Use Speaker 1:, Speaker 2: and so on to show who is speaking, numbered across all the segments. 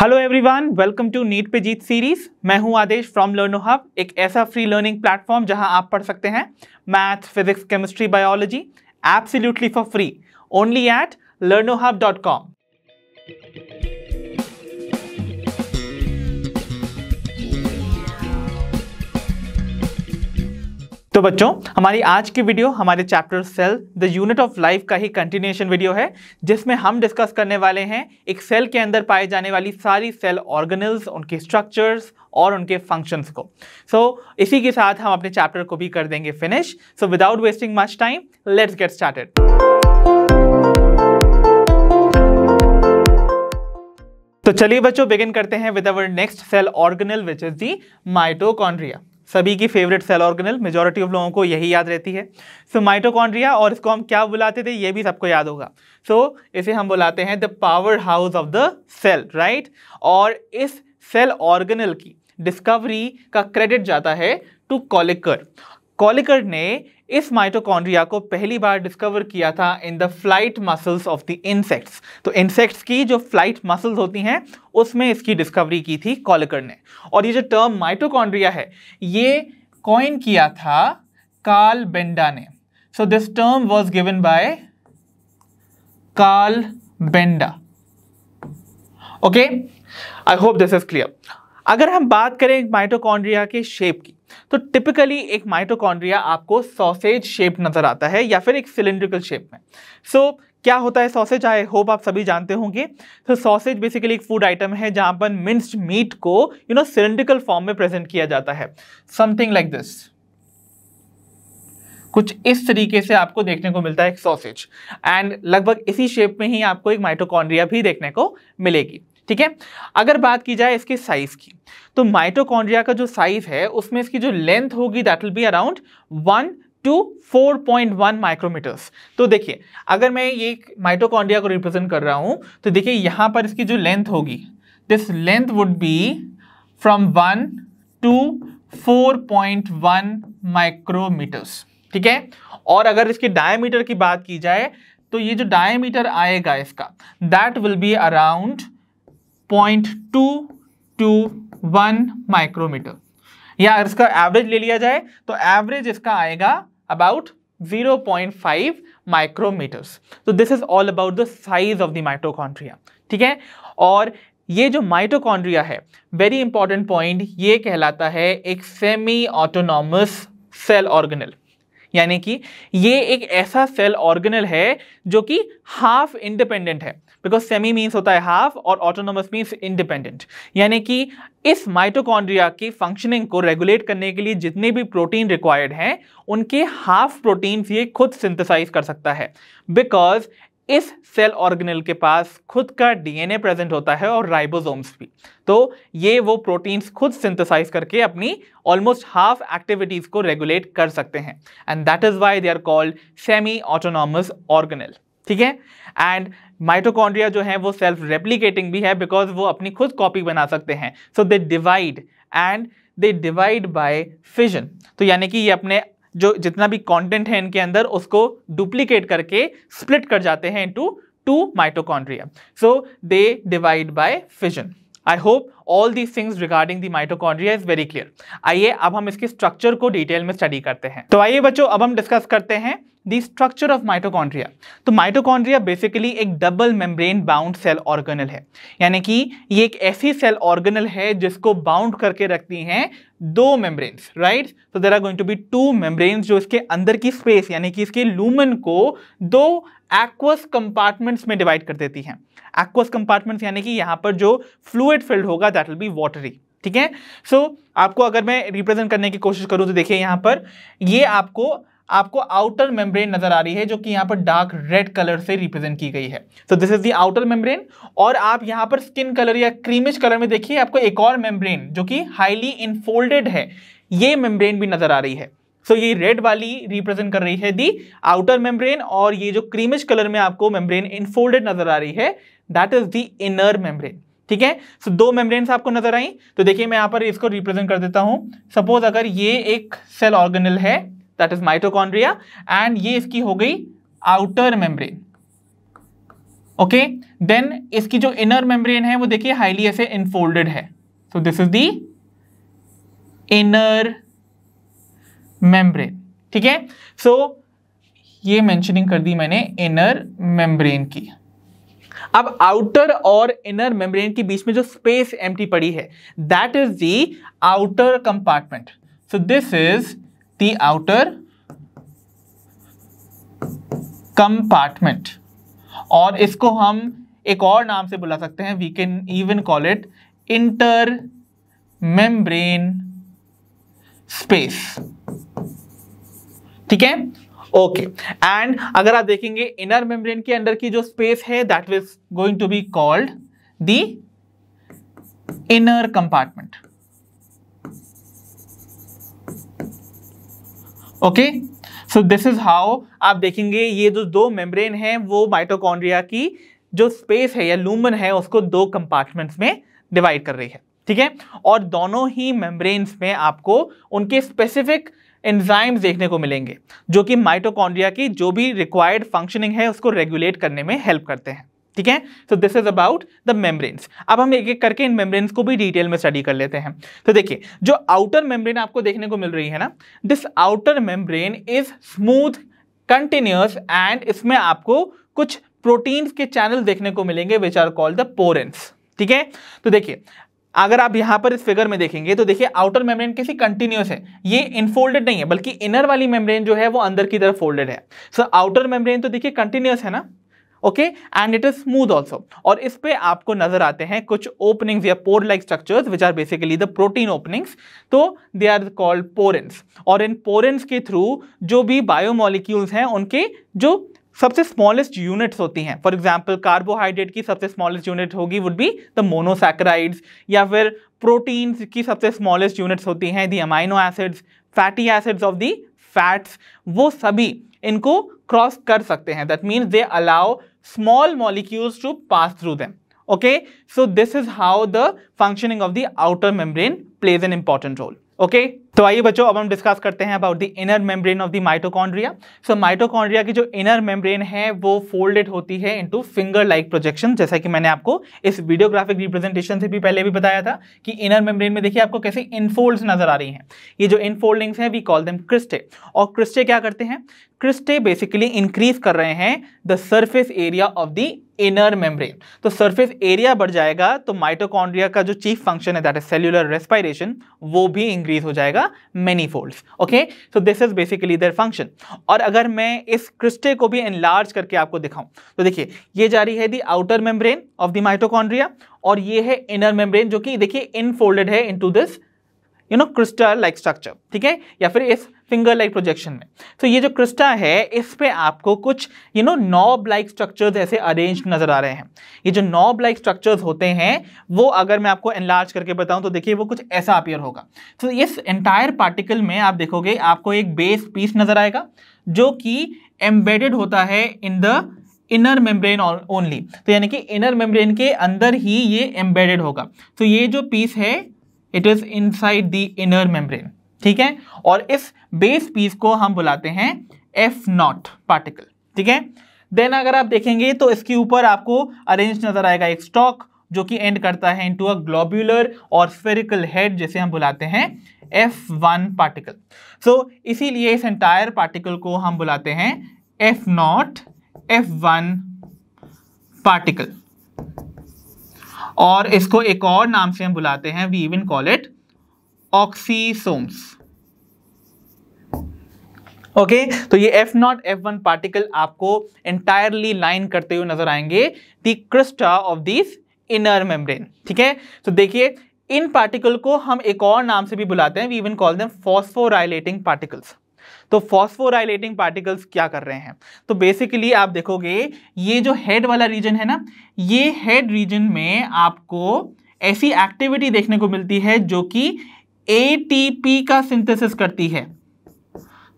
Speaker 1: Hello everyone welcome to NEET पे जीत series मैं हूं आदेश फ्रॉम लर्नो हब एक ऐसा फ्री लर्निंग प्लेटफॉर्म जहां आप पढ़ सकते हैं math physics chemistry biology absolutely for free only at Learno hub dot com तो बच्चों हमारी आज की वीडियो हमारे chapter cell the unit of life का ही कंटिन्यूएशन वीडियो है जिसमें हम डिस्कस करने वाले हैं एक सेल के अंदर पाए जाने वाली सारी सेल ऑर्गेनल्स उनके स्ट्रक्चर्स और उनके फंक्शंस को सो so, इसी के साथ हम अपने चैप्टर को भी कर देंगे finish so without wasting much time let's get started तो चलिए बच्चों बिगिन करते हैं with our next cell organelle which is the mitochondria सभी की favourite cell organelle majority of लोगों को यही याद रहती है सो so, माइटोकॉन्ड्रिया और इसको हम क्या बुलाते थे ये भी सबको याद होगा सो so, इसे हम बुलाते हैं the power house of the cell right और इस सेल ऑर्गेनल की डिस्कवरी का क्रेडिट जाता है टू कॉलिकर कॉलिकर ने इस माइटोकॉन्ड्रिया को पहली बार डिस्कवर किया था in the flight muscles of the insects तो इंसेक्ट्स की जो फ्लाइट मसल्स होती हैं उसमें इसकी डिस्कवरी की थी कॉलकर ने और ये जो टर्म माइटोकॉन्ड्रिया है ये कॉइन किया था कार्ल बेंडा ने so this term was given by Carl Benda okay I hope this is clear अगर हम बात करें माइटोकॉन्ड्रिया के शेप की तो टिपिकली एक माइटोकॉन्ड्रिया आपको सॉसेज शेप नज़र आता है या फिर एक सिलेंड्रिकल शेप में सो so, क्या होता है सॉसेज आई होप आप सभी जानते होंगे तो सॉसेज बेसिकली एक फूड आइटम है जहां पर मिन्स्ड मीट को यू नो सिलेंड्रिकल फॉर्म में प्रेजेंट किया जाता है समथिंग लाइक दिस कुछ इस तरीके से आपको देखने को मिलता है एक सॉसेज एंड लगभग इसी शेप में ही आपको एक माइटोकॉन्ड्रिया भी देखने को मिलेगी ठीक है अगर बात की जाए इसके साइज़ की तो माइटोकॉन्ड्रिया का जो साइज है उसमें इसकी जो लेंथ होगी that will be around one to four point one micrometres तो देखिए अगर मैं ये माइटोकॉन्ड्रिया को रिप्रेजेंट कर रहा हूँ तो देखिए यहाँ पर इसकी जो लेंथ होगी this length would be from one to four point one micrometres ठीक है और अगर इसके डायमीटर की बात की जाए तो ये जो डायमीटर आएगा इसका that will be around point two to one micrometre या इसका एवरेज ले लिया जाए तो एवरेज इसका आएगा अबाउट 0.5 माइक्रोमीटर्स तो this is all about the size of the mitochondria ठीक है और ये जो माइटोकॉन्ड्रिया है वेरी इंपॉर्टेंट पॉइंट ये कहलाता है एक सेमी ऑटोनॉमस सेल ऑर्गेनल यानी कि ये एक ऐसा सेल ऑर्गेनल है जो कि हाफ इंडिपेंडेंट है बिकॉज सेमी मीन्स होता है हाफ और ऑटोनोमस मीन्स इंडिपेंडेंट यानी कि इस माइटोकॉन्ड्रिया की फंक्शनिंग को रेगुलेट करने के लिए जितने भी प्रोटीन रिक्वायर्ड हैं उनके हाफ प्रोटीन्स ये खुद सिंथेसाइज कर सकता है बिकॉज इस सेल ऑर्गेनल के पास खुद का डीएनए प्रेजेंट होता है और राइबोसोम्स भी तो ये वो प्रोटीन्स खुद सिंथेसाइज करके अपनी ऑलमोस्ट हाफ एक्टिविटीज को रेगुलेट कर सकते हैं and that is why they are called semi autonomous organelle ठीक है एंड माइटोकॉन्ड्रिया जो है वो सेल्फ रेप्लीकेटिंग भी है बिकॉज वो अपनी खुद कॉपी बना सकते हैं so they divide and they divide by fission तो यानी कि ये अपने जो जितना भी कंटेंट है इनके अंदर उसको डुप्लीकेट करके स्प्लिट कर जाते हैं into two mitochondria so they divide by fission I hope all these things regarding the mitochondria is very clear आइए अब हम इसके स्ट्रक्चर को डिटेल में स्टडी करते हैं तो आइए बच्चों अब हम डिस्कस करते हैं दी स्ट्रक्चर ऑफ माइटोकॉन्ड्रिया तो माइटोकॉन्ड्रिया बेसिकली एक double membrane bound cell organelle है यानी कि ये एक ऐसी सेल ऑर्गेनल है जिसको बाउंड करके रखती हैं दो मेम्ब्रेन्स राइट तो there are going to be two membrane जो इसके अंदर की स्पेस यानी कि इसके लूमन को दो एक्वस कंपार्टमेंट्स में डिवाइड कर देती हैं एक्वस कंपार्टमेंट्स यानी कि यहाँ पर जो फ्लूड फिल्ड होगा दैट विल बी वाटरी ठीक है सो आपको अगर मैं रिप्रेजेंट करने की कोशिश करूँ तो देखिए यहाँ पर ये आपको आपको आउटर मेम्ब्रेन नजर आ रही है जो कि यहाँ पर डार्क रेड कलर से रिप्रेजेंट की गई है so this is the outer membrane और आप यहाँ पर स्किन कलर या क्रीमिश कलर में देखिए आपको एक और मेम्ब्रेन जो कि हाईली इनफोल्डेड है ये मेम्ब्रेन भी नजर आ रही है सो so, ये रेड वाली रिप्रेजेंट कर रही है दी आउटर मेम्ब्रेन और ये जो क्रीमिश कलर में आपको मेम्ब्रेन इनफोल्डेड नजर आ रही है that is the inner membrane ठीक है सो दो मेम्ब्रेन आपको नजर आई तो देखिए मैं यहाँ पर इसको रिप्रेजेंट कर देता हूँ सपोज अगर ये एक सेल ऑर्गेनल है दैट इज माइटोकॉन्ड्रिया एंड ये इसकी हो गई आउटर मेम्ब्रेन ओके देन इसकी जो इनर मेम्ब्रेन है वो देखिए हाईली ऐसे इनफोल्डेड है so this is the inner membrane ठीक है सो ये मेंशनिंग कर दी मैंने इनर मेम्ब्रेन की अब आउटर और इनर मेम्ब्रेन के बीच में जो स्पेस एम्प्टी पड़ी है that is the outer compartment so this is the outer compartment और इसको हम एक और नाम से बुला सकते हैं we can even call it inter membrane space ठीक है ओके एंड अगर आप देखेंगे इनर मेम्ब्रेन के अंदर की जो स्पेस है that is going to be called the inner compartment okay so this is how आप देखेंगे ये जो दो मेम्ब्रेन है वो माइटोकॉन्ड्रिया की जो स्पेस है या लूमन है उसको दो कंपार्टमेंट्स में डिवाइड कर रही है ठीक है और दोनों ही मेम्ब्रेन्स में आपको उनके स्पेसिफिक एंजाइम्स देखने को मिलेंगे जो कि माइटोकॉन्ड्रिया की जो भी रिक्वायर्ड फंक्शनिंग है उसको रेगुलेट करने में हेल्प करते हैं ठीक है so this is about the membranes अब हम एक एक करके इन मेम्ब्रेन्स को भी डिटेल में स्टडी कर लेते हैं तो देखिए जो आउटर मेम्ब्रेन आपको देखने को मिल रही है ना this outer membrane is smooth continuous and इसमें आपको कुछ प्रोटीन्स के चैनल देखने को मिलेंगे which are called the porins ठीक है तो देखिए अगर आप यहाँ पर इस फिगर में देखेंगे तो देखिए आउटर मेम्ब्रेन कैसी कंटिन्यूस है ये इनफोल्डेड नहीं है बल्कि इनर वाली मेम्ब्रेन जो है वो अंदर की तरफ फोल्डेड है सो आउटर मेम्ब्रेन तो देखिए कंटिन्यूस है ना okay and it is smooth also और इस पे आपको नजर आते हैं कुछ ओपनिंग्स या pore like structures which are basically the protein openings तो दे आर कॉल्ड पोरेंस और इन पोरेंस के थ्रू जो भी बायोमोलिक्यूल्स हैं उनके जो सबसे स्मॉलेस्ट यूनिट्स होती हैं फॉर एग्जाम्पल कार्बोहाइड्रेट की सबसे स्मॉलेस्ट यूनिट होगी वुड बी द मोनोसैक्राइड्स या फिर प्रोटीन्स की सबसे स्मॉलेस्ट यूनिट्स होती हैं the amino acids fatty acids of the fats वो सभी इनको क्रॉस कर सकते हैं that means they allow small molecules to pass through them okay so this is how the functioning of the outer membrane plays an important role okay तो आइए बच्चों अब हम डिस्कस करते हैं about the inner membrane of the mitochondria so mitochondria की जो inner membrane है वो फोल्डेड होती है इनटू फिंगर लाइक प्रोजेक्शन जैसा कि मैंने आपको इस वीडियोग्राफिक रिप्रेजेंटेशन से भी पहले भी बताया था कि इनर मेम्ब्रेन में देखिए आपको कैसे इनफोल्ड्स नजर आ रही हैं ये जो इनफोल्डिंग्स हैं वी कॉल देम क्रिस्टे और क्रिस्टे क्या करते हैं क्रिस्टे बेसिकली इंक्रीज कर रहे हैं the surface area of the inner membrane तो सर्फेस एरिया बढ़ जाएगा तो माइटोकॉन्ड्रिया का जो चीफ फंक्शन है दैट इज सेल्यूलर रेस्पायरेशन वो भी इंक्रीज हो जाएगा many folds okay so this is basically their function और अगर मैं इस क्रिस्टे को भी एनलार्ज करके आपको दिखाऊं तो देखिए ये जा रही है the outer membrane of the mitochondria और ये है इनर मेम्ब्रेन जो कि देखिए इनफोल्डेड है into this you know crystal like structure ठीक है या फिर इस फिंगर लाइक प्रोजेक्शन में तो ये जो क्रिस्टा है इस पे आपको कुछ you know knob like structures ऐसे अरेंज नजर आ रहे हैं ये जो नॉब लाइक स्ट्रक्चर्स होते हैं वो अगर मैं आपको एनलार्ज करके बताऊं तो देखिए वो कुछ ऐसा अपियर होगा तो इस एंटायर पार्टिकल में आप देखोगे आपको एक बेस पीस नजर आएगा जो कि एम्बेडेड होता है in the inner membrane only तो यानी कि इनर मेम्ब्रेन के अंदर ही ये एम्बेडेड होगा तो ये जो पीस है it is inside the inner membrane ठीक है और इस बेस पीस को हम बुलाते हैं एफ नॉट पार्टिकल ठीक है देन अगर आप देखेंगे तो इसके ऊपर आपको अरेंज नजर आएगा एक स्टॉक जो कि एंड करता है इनटू अ ग्लोब्यूलर और स्फेरिकल हेड जैसे हम बुलाते हैं एफ वन पार्टिकल सो इसीलिए इस एंटायर पार्टिकल को हम बुलाते हैं F naught F one particle और इसको एक और नाम से हम बुलाते हैं we even call it oxysomes okay okay, तो ये F naught F one particle आपको एंटायरली लाइन करते हुए नजर आएंगे the crista of this inner membrane ठीक है तो देखिए इन पार्टिकल को हम एक और नाम से भी बुलाते हैं we even call them phosphorylating particles तो फॉस्फोराइलेटिंग पार्टिकल्स क्या कर रहे हैं तो बेसिकली आप देखोगे ये जो हेड वाला रीजन है ना ये हेड रीजन में आपको ऐसी एक्टिविटी देखने को मिलती है जो कि एटीपी का सिंथेसिस करती है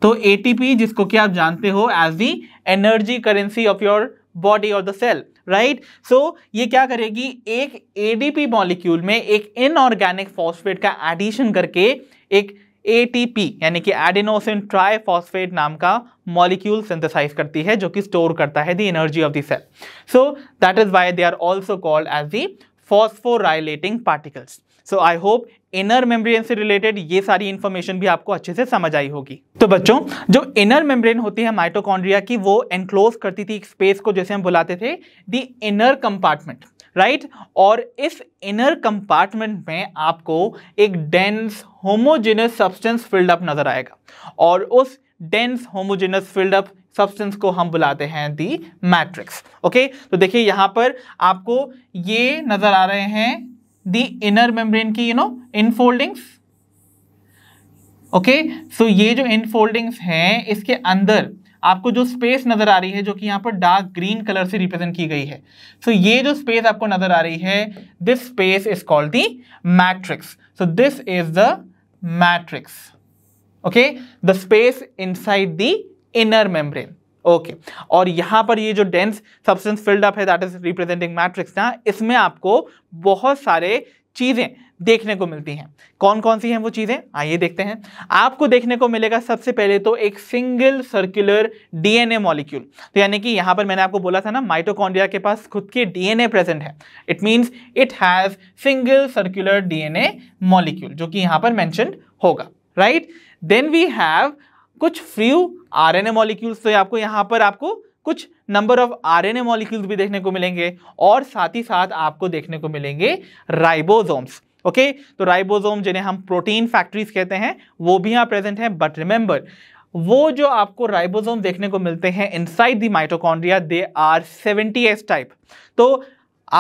Speaker 1: तो एटीपी जिसको कि आप जानते हो as the energy currency of your body और द सेल राइट सो ये क्या करेगी एक एडीपी मॉलिक्यूल में एक इनऑर्गेनिक फॉस्फेट का एडिशन करके एक एटीपी यानी कि एडिनोसिन ट्राइफॉस्फेट नाम का मॉलिक्यूल सिंथेसाइज करती है जो कि स्टोर करता है the energy of the cell so that is why they are also called as the phosphorylating particles so I hope inner membrane से रिलेटेड ये सारी इन्फॉर्मेशन भी आपको अच्छे से समझ आई होगी तो बच्चों जो इनर मेम्ब्रेन होती है माइटोकॉन्ड्रिया की वो एनक्लोज करती थी एक स्पेस को जैसे हम बुलाते थे द इनर कंपार्टमेंट राइट और इस इनर कंपार्टमेंट में आपको एक dense homogenous substance filled up नजर आएगा और उस dense homogenous filled up substance को हम बुलाते हैं दी मैट्रिक्स ओके तो देखिए यहां पर आपको ये नजर आ रहे हैं the inner membrane की you know infoldings okay okay? So so ये जो इनफोल्डिंग्स हैं इसके अंदर आपको जो स्पेस नज़र आ रही है जो कि यहां पर डार्क ग्रीन कलर से रिप्रेजेंट की गई है सो so, ये जो स्पेस आपको नज़र आ रही है this space is called the matrix so this is the matrix okay the space inside the inner membrane okay okay. और यहां पर ये जो डेंस सब्सटेंस फिल्ड अप है दैट इज रिप्रेजेंटिंग मैट्रिक्स ना इसमें आपको बहुत सारे चीज़ें देखने को मिलती हैं कौन कौन सी हैं वो चीज़ें आइए देखते हैं आपको देखने को मिलेगा सबसे पहले तो एक सिंगल सर्कुलर डीएनए मॉलिक्यूल तो यानी कि यहां पर मैंने आपको बोला था ना माइटोकॉन्ड्रिया के पास खुद के डीएनए प्रेजेंट है it means it has single circular DNA molecule जो कि यहां पर मैंशन होगा राइट देन वी हैव कुछ फ्यू आरएनए मॉलिक्यूल्स तो आपको यहाँ पर आपको कुछ नंबर ऑफ आरएनए मॉलिक्यूल्स भी देखने को मिलेंगे और साथ ही साथ आपको देखने को मिलेंगे राइबोजोम्स ओके तो राइबोजोम जिन्हें हम प्रोटीन फैक्ट्रीज कहते हैं वो भी यहाँ प्रेजेंट हैं बट रिमेंबर वो जो आपको राइबोसोम देखने को मिलते हैं inside the mitochondria they are S type तो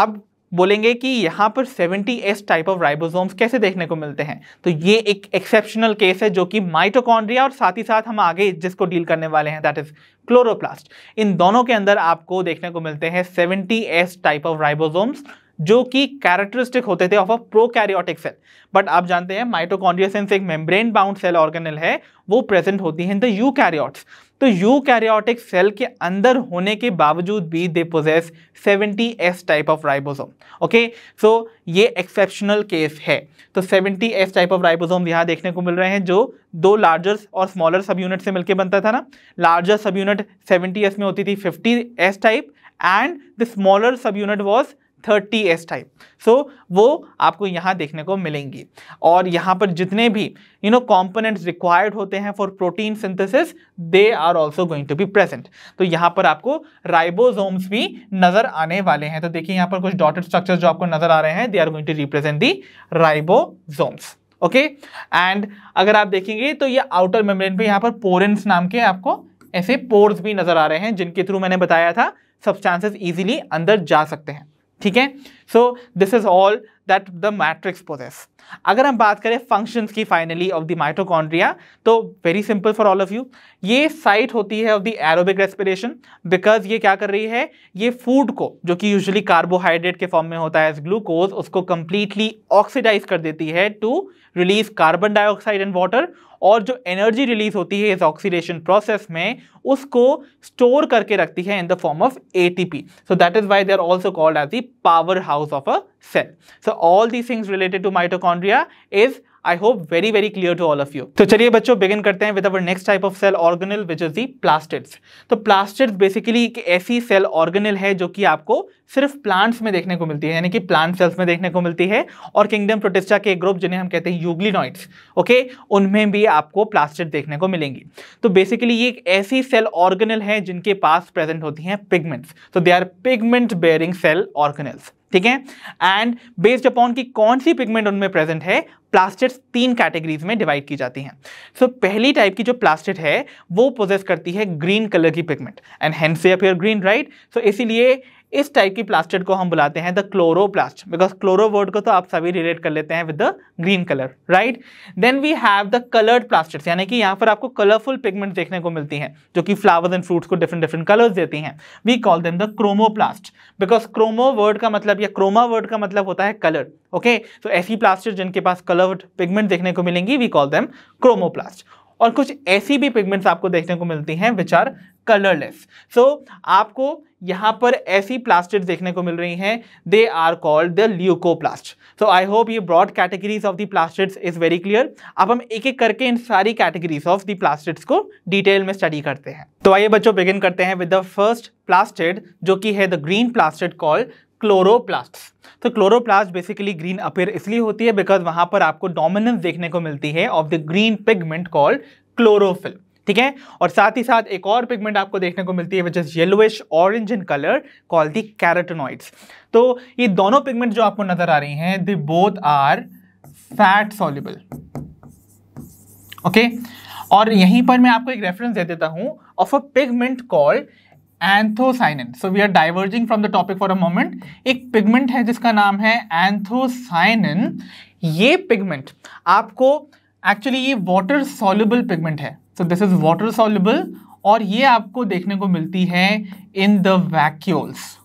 Speaker 1: आप बोलेंगे कि यहाँ पर 70s टाइप ऑफ राइबोसोम्स कैसे देखने को मिलते हैं तो ये एक एक्सेप्शनल केस है जो कि माइटोकॉन्ड्रिया और साथ ही साथ हम आगे जिसको डील करने वाले हैं दैट इज क्लोरोप्लास्ट इन दोनों के अंदर आपको देखने को मिलते हैं 70s टाइप ऑफ राइबोसोम्स जो कि कैरेक्टरिस्टिक होते थे of a prokaryotic cell but आप जानते हैं माइटोकॉन्ड्रिया सेंस एक मेम्ब्रेन बाउंड सेल ऑर्गेनल है वो प्रेजेंट होती है इन द यूकैरियोट्स तो यूकैरियोटिक सेल के अंदर होने के बावजूद भी they possess 70 S type of ribosome okay so ये एक्सेप्शनल केस है तो 70 एस टाइप ऑफ राइबोसोम यहाँ देखने को मिल रहे हैं जो दो लार्जर और स्मॉलर सब यूनिट से मिलकर बनता था ना लार्जर सब यूनिट सेवेंटी एस में होती थी fifty S type and the smaller सब subunit was thirty S type so वो आपको यहाँ देखने को मिलेंगी और यहाँ पर जितने भी यू नो कॉम्पोनेंट्स रिक्वायर्ड होते हैं for protein synthesis they are also going to be present तो यहाँ पर आपको राइबोजोम्स भी नज़र आने वाले हैं तो देखिए यहाँ पर कुछ डॉटेड स्ट्रक्चर जो आपको नज़र आ रहे हैं they are going to represent the ribosomes okay and अगर आप देखेंगे तो ये आउटर मेम्ब्रेन पे यहाँ पर पोरेंस नाम के आपको ऐसे पोर्स भी नज़र आ रहे हैं जिनके थ्रू मैंने बताया था सब्सटेंसेस इजीली अंदर जा सकते हैं ठीक है so this is all that the matrix possesses अगर हम बात करें फंक्शंस की फाइनली ऑफ द माइटोकॉन्ड्रिया तो very simple for all of you ये साइट होती है of the aerobic respiration because ये क्या कर रही है ये फूड को जो कि यूजली कार्बोहाइड्रेट के फॉर्म में होता है ग्लूकोज उसको कंप्लीटली ऑक्सीडाइज कर देती है to release carbon dioxide and water और जो एनर्जी रिलीज होती है इस ऑक्सीडेशन प्रोसेस में उसको स्टोर करके रखती है in the form of ATP so that is why they are also called as the power house of a cell. So all these things related to mitochondria is I hope very very clear to all of you. तो चलिए बच्चों begin करते हैं with our next type of cell organelle which is the plastids. तो plastids basically एक ऐसी cell organelle है जो कि आपको सिर्फ प्लांट्स में देखने को मिलती है यानी कि प्लांट सेल्स में देखने को मिलती है और किंगडम प्रोटेस्टा के ग्रुप जिन्हें हम कहते हैं यूग्लिनॉइड्स ओके उनमें भी आपको प्लास्टिड देखने को मिलेंगी तो बेसिकली ये एक ऐसी सेल ऑर्गेनल है जिनके पास प्रेजेंट होती हैं पिगमेंट्स तो they are pigment bearing cell organelles ठीक है एंड बेस्ड अपॉन की कौन सी पिगमेंट उनमें प्रेजेंट है प्लास्टिड्स तीन कैटेगरीज में डिवाइड की जाती हैं सो so, पहली टाइप की जो प्लास्टिड है वो प्रोजेस करती है ग्रीन कलर की पिगमेंट एंड हेंस से अपेयर ग्रीन राइट सो इसीलिए इस टाइप की प्लास्टिड को हम बुलाते हैं the chloroplast because chloro word को तो आप सभी रिलेट कर लेते हैं with the green colour right then we have the coloured plastids यानी कि यहाँ पर आपको कलरफुल पिगमेंट देखने को मिलती हैं जो कि फ्लावर्स एंड फ्रूट्स को डिफरेंट डिफरेंट कलर्स देती हैं we call them the chromoplast because chromo word का मतलब या क्रोमा वर्ड का मतलब होता है कलर ओके तो ऐसी प्लास्टिड जिनके पास कलर्ड पिगमेंट देखने को मिलेंगी वी कॉल देम क्रोमोप्लास्ट और कुछ ऐसी भी पिगमेंट्स आपको देखने को मिलती हैं विच आर कलरलेस सो आपको यहाँ पर ऐसी प्लास्टिड देखने को मिल रही हैं they are called the leucoplast so I hope ये broad categories of the plastids is very clear अब हम एक एक करके इन सारी कैटेगरीज ऑफ द प्लास्टिड्स को डिटेल में स्टडी करते हैं तो आइए बच्चों बिगिन करते हैं विद द फर्स्ट प्लास्टिड जो कि है the green plastid called chloroplast तो क्लोरोप्लास्ट बेसिकली ग्रीन अपेयर इसलिए होती है बिकॉज वहां पर आपको डोमिनेंस देखने को मिलती है of the green pigment called chlorophyll ठीक है और साथ ही साथ एक और पिगमेंट आपको देखने को मिलती है which is yellowish orange in colour call the carotenoids तो ये दोनों पिगमेंट जो आपको नजर आ रही हैं they both are fat soluble okay और यहीं पर मैं आपको एक रेफरेंस दे देता हूं of a pigment called anthocyanin so we are diverging from the topic for a moment एक पिगमेंट है जिसका नाम है एंथोसाइनिन ये पिगमेंट आपको एक्चुअली ये वाटर सॉल्युबल पिगमेंट है so this is water soluble और ये आपको देखने को मिलती है इन द वैक्यूल्स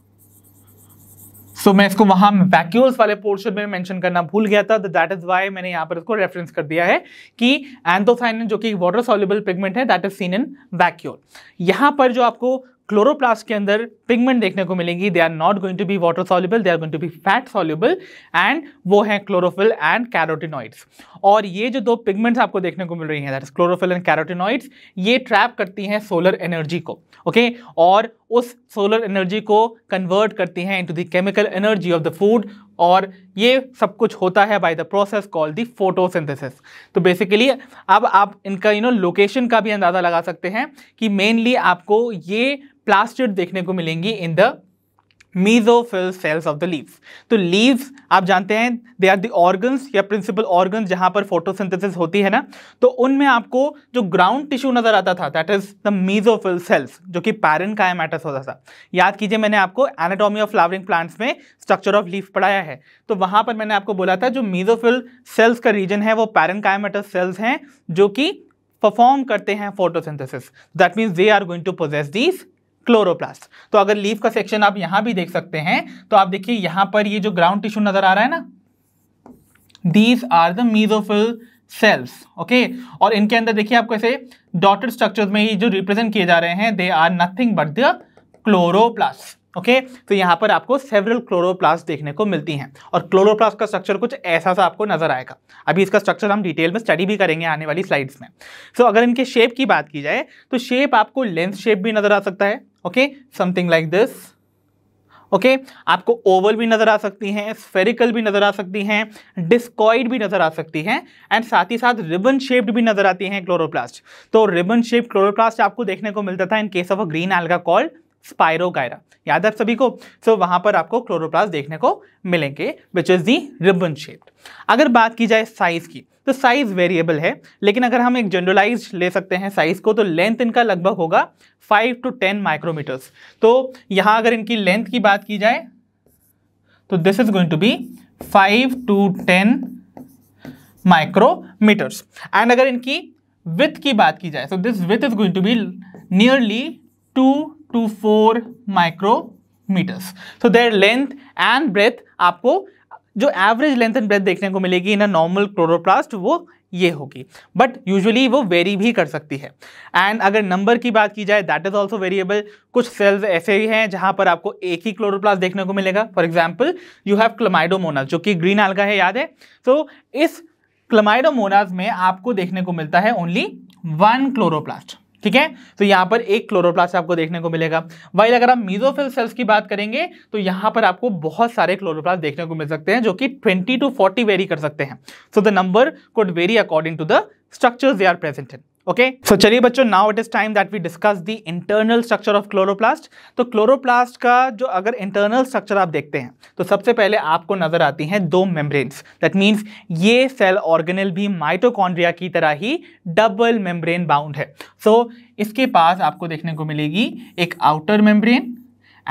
Speaker 1: सो मैं इसको वहां वैक्यूल्स वाले पोर्शन में मेंशन करना भूल गया था दैट इज वाई मैंने यहां पर इसको रेफरेंस कर दिया है कि एंथोसाइनिन जो कि वाटर सॉल्युबल पिगमेंट है that is seen in vacuole यहां पर जो आपको क्लोरोप्लास्ट के अंदर पिगमेंट देखने को मिलेंगी they are not going to be water soluble they are going to be fat soluble and वो हैं क्लोरोफिल एंड कैरोटिनॉइड्स और ये जो दो पिगमेंट्स आपको देखने को मिल रही हैं दैट क्लोरोफिल एंड कैरोटिनॉइड्स ये ट्रैप करती हैं सोलर एनर्जी को ओके okay? और उस सोलर एनर्जी को कन्वर्ट करती हैं into the chemical energy of the food और ये सब कुछ होता है by the process call the photosynthesis तो बेसिकली अब आप इनका यू नो लोकेशन का भी अंदाज़ा लगा सकते हैं कि मेनली आपको ये प्लास्टिड देखने को मिलेंगी in the mesophyll cells of the leaf तो लीव्स आप जानते हैं दे आर द ऑर्गन्स या प्रिंसिपल ऑर्गन जहां पर फोटोसिंथेसिस होती है ना तो उनमें आपको जो ग्राउंड टिश्यू नजर आता था that is the mesophyll cells जो कि पैरेनकायमेटस होता था याद कीजिए मैंने आपको एनाटॉमी ऑफ फ्लावरिंग प्लांट्स में स्ट्रक्चर ऑफ लीव पढ़ाया है तो वहां पर मैंने आपको बोला था जो मीजोफिल सेल्स का रीजन है वो कायमेटस सेल्स हैं जो कि परफॉर्म करते हैं photosynthesis that means they are going to possess these chloroplast तो अगर लीफ का सेक्शन आप यहां भी देख सकते हैं तो आप देखिए यहां पर ये जो ग्राउंड टिश्यू नजर आ रहा है ना these are the mesophyll cells okay और इनके अंदर देखिए आपको ऐसे डॉटेड स्ट्रक्चर में ये जो रिप्रेजेंट किए जा रहे हैं they are nothing but the chloroplast okay तो यहाँ पर आपको सेवरल क्लोरोप्लास्ट देखने को मिलती हैं और क्लोरोप्लास्ट का स्ट्रक्चर कुछ ऐसा सा आपको नजर आएगा अभी इसका स्ट्रक्चर हम डिटेल में स्टडी भी करेंगे आने वाली स्लाइड्स में सो so, अगर इनके शेप की बात की जाए तो शेप आपको लेंथ शेप भी नजर आ सकता है okay something like this okay okay? आपको ओवल भी नज़र आ सकती हैं स्फेरिकल भी नज़र आ सकती हैं डिस्कॉइड भी नज़र आ सकती हैं एंड साथ ही साथ रिबन शेप्ड भी नज़र आती हैं क्लोरोप्लास्ट तो रिबन शेप क्लोरोप्लास्ट आपको देखने को मिलता था in case of a green alga called Spirogyra याद है आप सभी को सो so, वहां पर आपको क्लोरोप्लास देखने को मिलेंगे which is the ribbon shaped अगर बात की जाए साइज़ की तो साइज़ वेरिएबल है लेकिन अगर हम एक जनरलाइज ले सकते हैं साइज़ को तो लेंथ इनका लगभग होगा फाइव टू टेन माइक्रोमीटर्स तो यहां अगर इनकी लेंथ की बात की जाए तो this is going to be five to ten micrometers and अगर इनकी विथ की बात की जाए तो this width is going to be nearly two to four micrometers so their length and breadth आपको जो एवरेज लेंथ एंड ब्रेथ देखने को मिलेगी इन अ नॉर्मल क्लोरोप्लास्ट वो ये होगी बट यूजुअली वो वेरी भी कर सकती है एंड अगर नंबर की बात की जाए दैट इज़ ऑल्सो वेरिएबल कुछ सेल्स ऐसे भी हैं जहाँ पर आपको एक ही क्लोरोप्लास्ट देखने को मिलेगा for example you have Chlamydomonas जो कि ग्रीन आलगा है याद है तो so, इस क्लमाइडोमोनास में आपको देखने को मिलता है ओनली वन क्लोरोप्लास्ट ठीक है तो यहां पर एक क्लोरोप्लास्ट आपको देखने को मिलेगा वाइल अगर आप मीजोफिल सेल्स की बात करेंगे तो यहां पर आपको बहुत सारे क्लोरोप्लास्ट देखने को मिल सकते हैं जो कि 20 टू 40 वेरी कर सकते हैं so the number could vary according to the structures they are presented okay so चलिए बच्चों now it is time that we discuss the internal structure of chloroplast तो क्लोरोप्लास्ट का जो अगर इंटरनल स्ट्रक्चर आप देखते हैं तो सबसे पहले आपको नजर आती हैं दो मेम्ब्रेन्स दैट मीन्स ये सेल ऑर्गेनल भी माइटोकॉन्ड्रिया की तरह ही डबल मेम्ब्रेन बाउंड है सो so, इसके पास आपको देखने को मिलेगी एक आउटर मेम्ब्रेन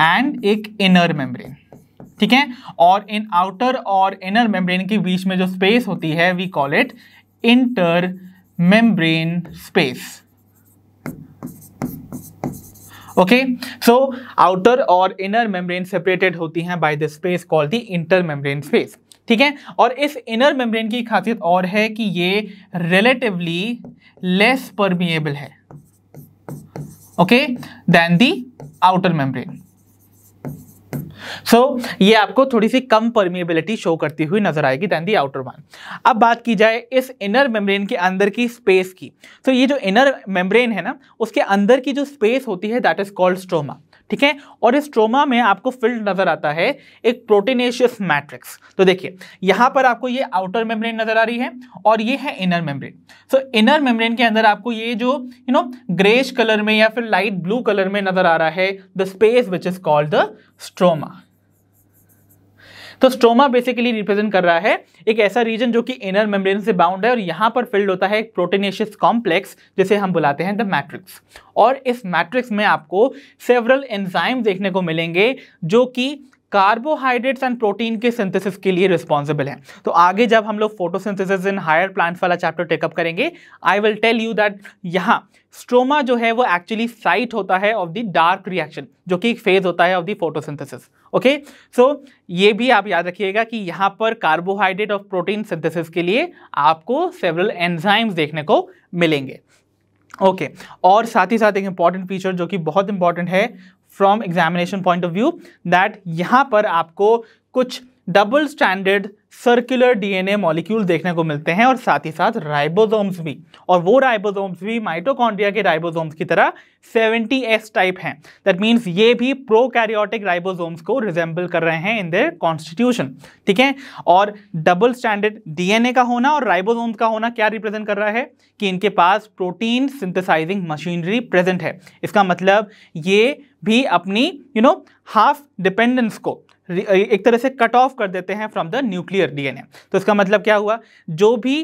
Speaker 1: एंड एक इनर मेम्ब्रेन ठीक है और इन आउटर और इनर मेम्ब्रेन के बीच में जो स्पेस होती है we call it inter membrane space okay so outer और इनर मेम्ब्रेन सेपरेटेड होती हैं by the space called the inter membrane space ठीक है और इस इनर मेम्ब्रेन की खासियत और है कि ये रिलेटिवली लेस परमिएबल है okay then the outer membrane so so, ये आपको थोड़ी सी कम परमिएबिलिटी शो करती हुई नजर आएगी दैन दी आउटर वन अब बात की जाए इस इनर मेम्ब्रेन के अंदर की स्पेस की तो so, ये जो इनर मेम्ब्रेन है ना उसके अंदर की जो स्पेस होती है दैट इज कॉल्ड स्ट्रोमा ठीक है और इस ट्रोमा में आपको फिल्ड नजर आता है एक प्रोटीनेशियस मैट्रिक्स तो देखिए यहां पर आपको ये आउटर मेम्ब्रेन नजर आ रही है और ये है inner membrane so inner membrane के अंदर आपको ये जो यू नो ग्रेश कलर में या फिर लाइट ब्लू कलर में नजर आ रहा है the space which is called the stroma तो स्ट्रोमा बेसिकली रिप्रेजेंट कर रहा है एक ऐसा रीजन जो कि इनर मेम्ब्रेन से बाउंड है और यहां पर फिल्ड होता है एक प्रोटीनेशियस कॉम्प्लेक्स जिसे हम बुलाते हैं द मैट्रिक्स और इस मैट्रिक्स में आपको सेवरल एंजाइम देखने को मिलेंगे जो कि कार्बोहाइड्रेट्स एंड प्रोटीन के सिंथेसिस के लिए रिस्पॉन्सिबल हैं तो आगे जब हम लोग फोटोसिंथेसिस इन हायर प्लांट्स वाला चैप्टर टेकअप करेंगे I will tell you that यहाँ स्ट्रोमा जो है वो एक्चुअली साइट होता है ऑफ द डार्क रिएक्शन जो कि एक फेज होता है of the photosynthesis okay so ये भी आप याद रखिएगा कि यहाँ पर कार्बोहाइड्रेट और प्रोटीन सिंथेसिस के लिए आपको सेवरल एंजाइम्स देखने को मिलेंगे ओके okay. और साथ ही साथ एक इंपॉर्टेंट फीचर जो कि बहुत इंपॉर्टेंट है from examination point of view that यहाँ पर आपको कुछ double standard circular DNA molecule देखने को मिलते हैं और साथ ही साथ राइबोसोम्स भी और वो राइबोसोम्स भी माइटोकॉन्ड्रिया के राइबोसोम्स की तरह 70s टाइप हैं दैट मीन्स ये भी प्रोकैरियोटिक राइबोसोम्स को रिजेंबल कर रहे हैं इन देयर कॉन्स्टिट्यूशन ठीक है और डबल स्टैंडर्ड डीएनए का होना और राइबोसोम्स का होना क्या रिप्रेजेंट कर रहा है कि इनके पास प्रोटीन सिंथेसाइजिंग मशीनरी प्रेजेंट है इसका मतलब ये भी अपनी यू नो हाफ डिपेंडेंस को एक तरह से कट ऑफ कर देते हैं फ्रॉम द न्यूक्लियर डीएनए तो इसका मतलब क्या हुआ जो भी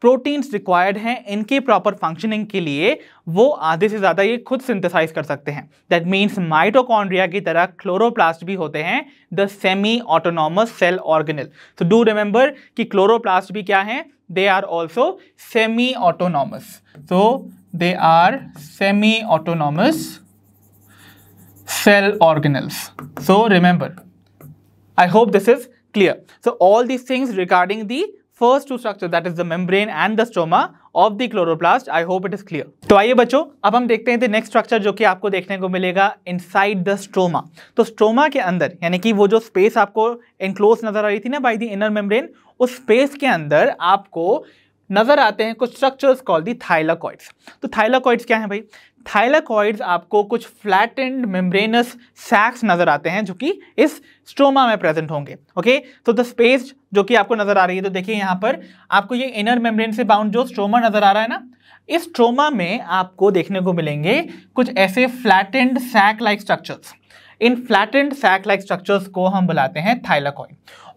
Speaker 1: प्रोटीन्स रिक्वायर्ड हैं इनके प्रॉपर फंक्शनिंग के लिए वो आधे से ज़्यादा ये खुद सिंथेसाइज कर सकते हैं दैट मीन्स माइटोकॉन्ड्रिया की तरह क्लोरोप्लास्ट भी होते हैं the semi autonomous cell organelle so do remember कि क्लोरोप्लास्ट भी क्या हैं they are also semi autonomous so they are semi autonomous cell organelles so remember I hope this is clear. So all these things regarding the first two structure that is the membrane and the stoma of the chloroplast I hope it is clear तो आइए बच्चों अब हम देखते हैं the next structure जो कि आपको देखने को मिलेगा इनसाइड द स्ट्रोमा तो स्ट्रोमा के अंदर यानी कि वो जो स्पेस आपको एनक्लोज नजर आ रही थी ना बाई द इनर मेम्ब्रेन उस स्पेस के अंदर आपको नजर आते हैं कुछ स्ट्रक्चर्स कॉल दी थाइलाकॉइड्स तो थाइलाकॉइड्स क्या है भाई थाइलाकॉइड्स आपको कुछ एंड मेम्ब्रेनस सैक्स नज़र आते हैं जो कि इस स्ट्रोमा में प्रेजेंट होंगे ओके तो द स्पेस जो कि आपको नज़र आ रही है तो देखिए यहां पर आपको ये इनर मेम्ब्रेन से बाउंड जो स्ट्रोमा नज़र आ रहा है ना इस स्ट्रोमा में आपको देखने को मिलेंगे कुछ ऐसे flat and sac like structures इन फ्लैटेंड सैक लाइक स्ट्रक्चर्स को हम बुलाते हैं थाइलाकॉइड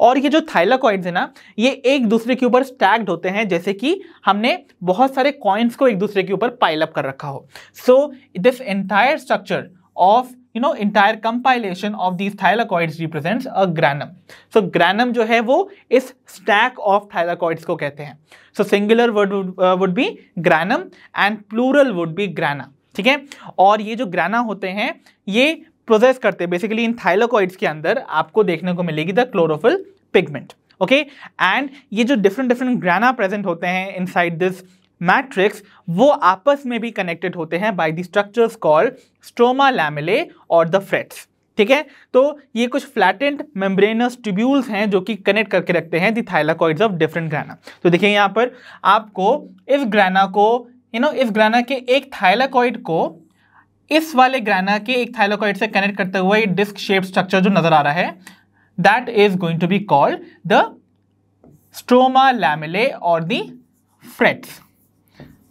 Speaker 1: और ये जो थाइलाकॉइड्स है ना ये एक दूसरे के ऊपर स्टैक्ड होते हैं जैसे कि हमने बहुत सारे कॉइन्स को एक दूसरे के ऊपर पाइलअप कर रखा हो so this entire structure of you know entire compilation of these thylakoids represents a granum so granum जो है वो इस स्टैक ऑफ थाइलाकॉइड्स को कहते हैं so singular word would be granum and plural would be grana ठीक है और ये जो ग्रैना होते हैं ये प्रोसेस करते हैं बेसिकली इन थाइलोकॉइड्स के अंदर आपको देखने को मिलेगी the chlorophyll pigment okay and ये जो डिफरेंट डिफरेंट ग्राना प्रेजेंट होते हैं इनसाइड दिस मैट्रिक्स वो आपस में भी कनेक्टेड होते हैं by the structures call stroma lamellae और द फ्रेट्स ठीक है तो ये कुछ फ्लैटेंड मेम्ब्रेनस ट्यूब्यूल्स हैं जो कि कनेक्ट करके रखते हैं the thylakoids of different grana तो देखिए यहाँ पर आपको इस ग्राना को यू you नो know, इस ग्राना के एक थाइलाकॉइड को इस वाले ग्राना के एक थाइलोकॉइड से कनेक्ट करते हुए डिस्क शेप स्ट्रक्चर जो नजर आ रहा है that is going to be called the stroma lamellae और दी फ्रेट्स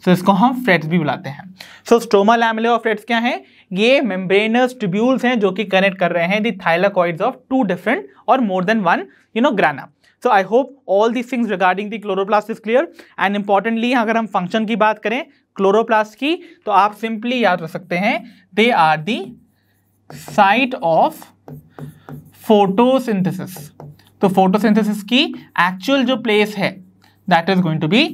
Speaker 1: तो इसको हम फ्रेट्स भी बुलाते हैं सो स्ट्रोमा लैमिले और फ्रेट्स क्या हैं ये मेम्ब्रेनस ट्यूब्यूल्स हैं जो कि कनेक्ट कर रहे हैं the thylakoids of two different और more than one you know grana so I hope all these things regarding the chloroplast is clear and importantly अगर हम फंक्शन की बात करें क्लोरोप्लास्ट की तो आप सिंपली याद रख सकते हैं they are the site of photosynthesis तो फोटोसिंथेसिस की एक्चुअल जो प्लेस है that is going to be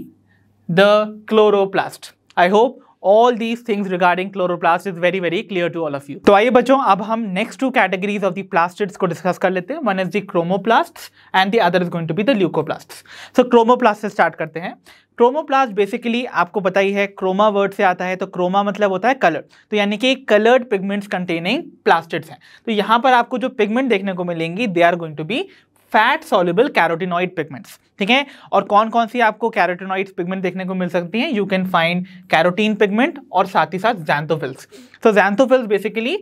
Speaker 1: the chloroplast I hope all these things regarding chloroplast is very very clear to all of you तो आइए बच्चों अब हम next two categories of the plastids को discuss कर लेते हैं one is the chromoplast and the other is going to be the leucoplast so chromoplast से स्टार्ट करते हैं क्रोमोप्लास्ट बेसिकली आपको पता ही है क्रोमा वर्ड से आता है तो क्रोमा मतलब होता है कलर तो यानी कि कलर्ड पिगमेंट्स कंटेनिंग प्लास्टिड्स हैं तो यहाँ पर आपको जो पिगमेंट देखने को मिलेंगी they are going to be fat soluble carotenoid pigments ठीक है और कौन कौन सी आपको कैरोटिनॉइड पिगमेंट देखने को मिल सकती हैं you can find carotene pigment और साथ ही साथ जैंथोफिल्स तो जैंथोफिल्स बेसिकली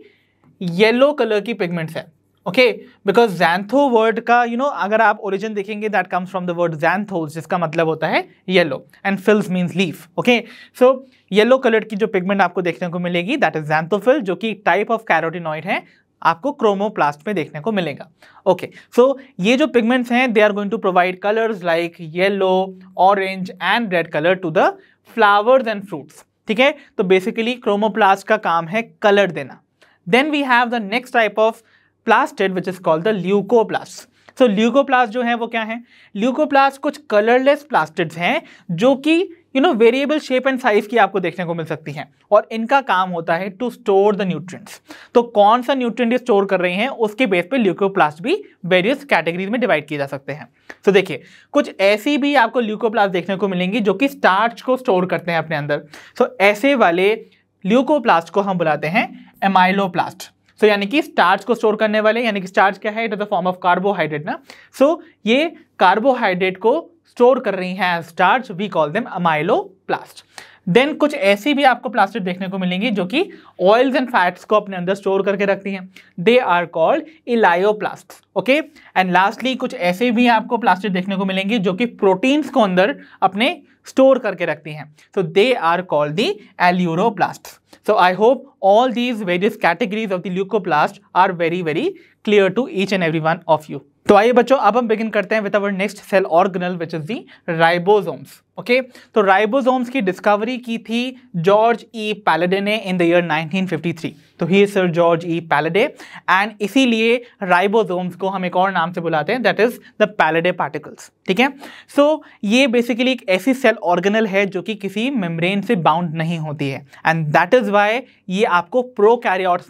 Speaker 1: येलो कलर की पिगमेंट्स है ओके बिकॉज जैंथो वर्ड का यू you नो know, अगर आप ओरिजिन देखेंगे that comes from the word xanthols जिसका मतलब होता है yellow and phylls means leaf okay so yellow colour की जो पिगमेंट आपको देखने को मिलेगी दैट इज जैंथोफिल जो कि टाइप ऑफ कैरोटिनॉइड है आपको क्रोमोप्लास्ट में देखने को मिलेगा ओके सो ये जो पिगमेंट्स हैं they are going to provide colours like yellow orange and red colour to the flowers and fruits ठीक है तो बेसिकली क्रोमोप्लास्ट का काम है कलर देना then we have the next type of plastid which is called the leucoplast so leucoplast जो है वो क्या है ल्यूकोप्लास्ट कुछ कलरलेस प्लास्टिड्स हैं जो कि you know variable shape and size की आपको देखने को मिल सकती हैं और इनका काम होता है टू स्टोर द न्यूट्रिएंट्स तो कौन सा न्यूट्रिएंट स्टोर कर रहे हैं उसके बेस पे ल्यूकोप्लास्ट भी वेरियस कैटेगरीज में डिवाइड किए जा सकते हैं तो देखिए कुछ ऐसी भी आपको ल्यूकोप्लास्ट देखने को मिलेंगी जो कि स्टार्च को स्टोर करते हैं अपने अंदर सो so, ऐसे वाले ल्यूकोप्लास्ट को हम बुलाते हैं एमाइलोप्लास्ट सो so, यानी कि स्टार्च को स्टोर करने वाले यानी कि स्टार्च क्या है it is the form of carbohydrate ना सो so, ये कार्बोहाइड्रेट को स्टोर कर रही हैं starch we call them plast then कुछ ऐसी भी आपको प्लास्टिक देखने को मिलेंगी जो कि ऑयल्स एंड फैट्स को अपने अंदर स्टोर करके रखती हैं they are called plast okay and lastly कुछ ऐसे भी आपको प्लास्टिक देखने को मिलेंगी जो कि प्रोटीन्स को अंदर अपने स्टोर करके रखती हैं so they are called the plast so I hope all these various categories of the leucoplast are very very clear to each and every one of you तो आइए बच्चों अब हम बिगिन करते हैं with our next cell organelle which is the ribosomes okay okay? तो ribosomes की discovery की थी जॉर्ज ई पैलेडे ने इन द ईयर 1953 तो he sir George E Palade and इसीलिए राइबोसोम्स को हम एक और नाम से बुलाते हैं that is the Palade particles ठीक है सो ये बेसिकली एक ऐसी सेल ऑर्गेनल है जो कि किसी मेम्ब्रेन से बाउंड नहीं होती है एंड दैट इज वाई ये आपको प्रो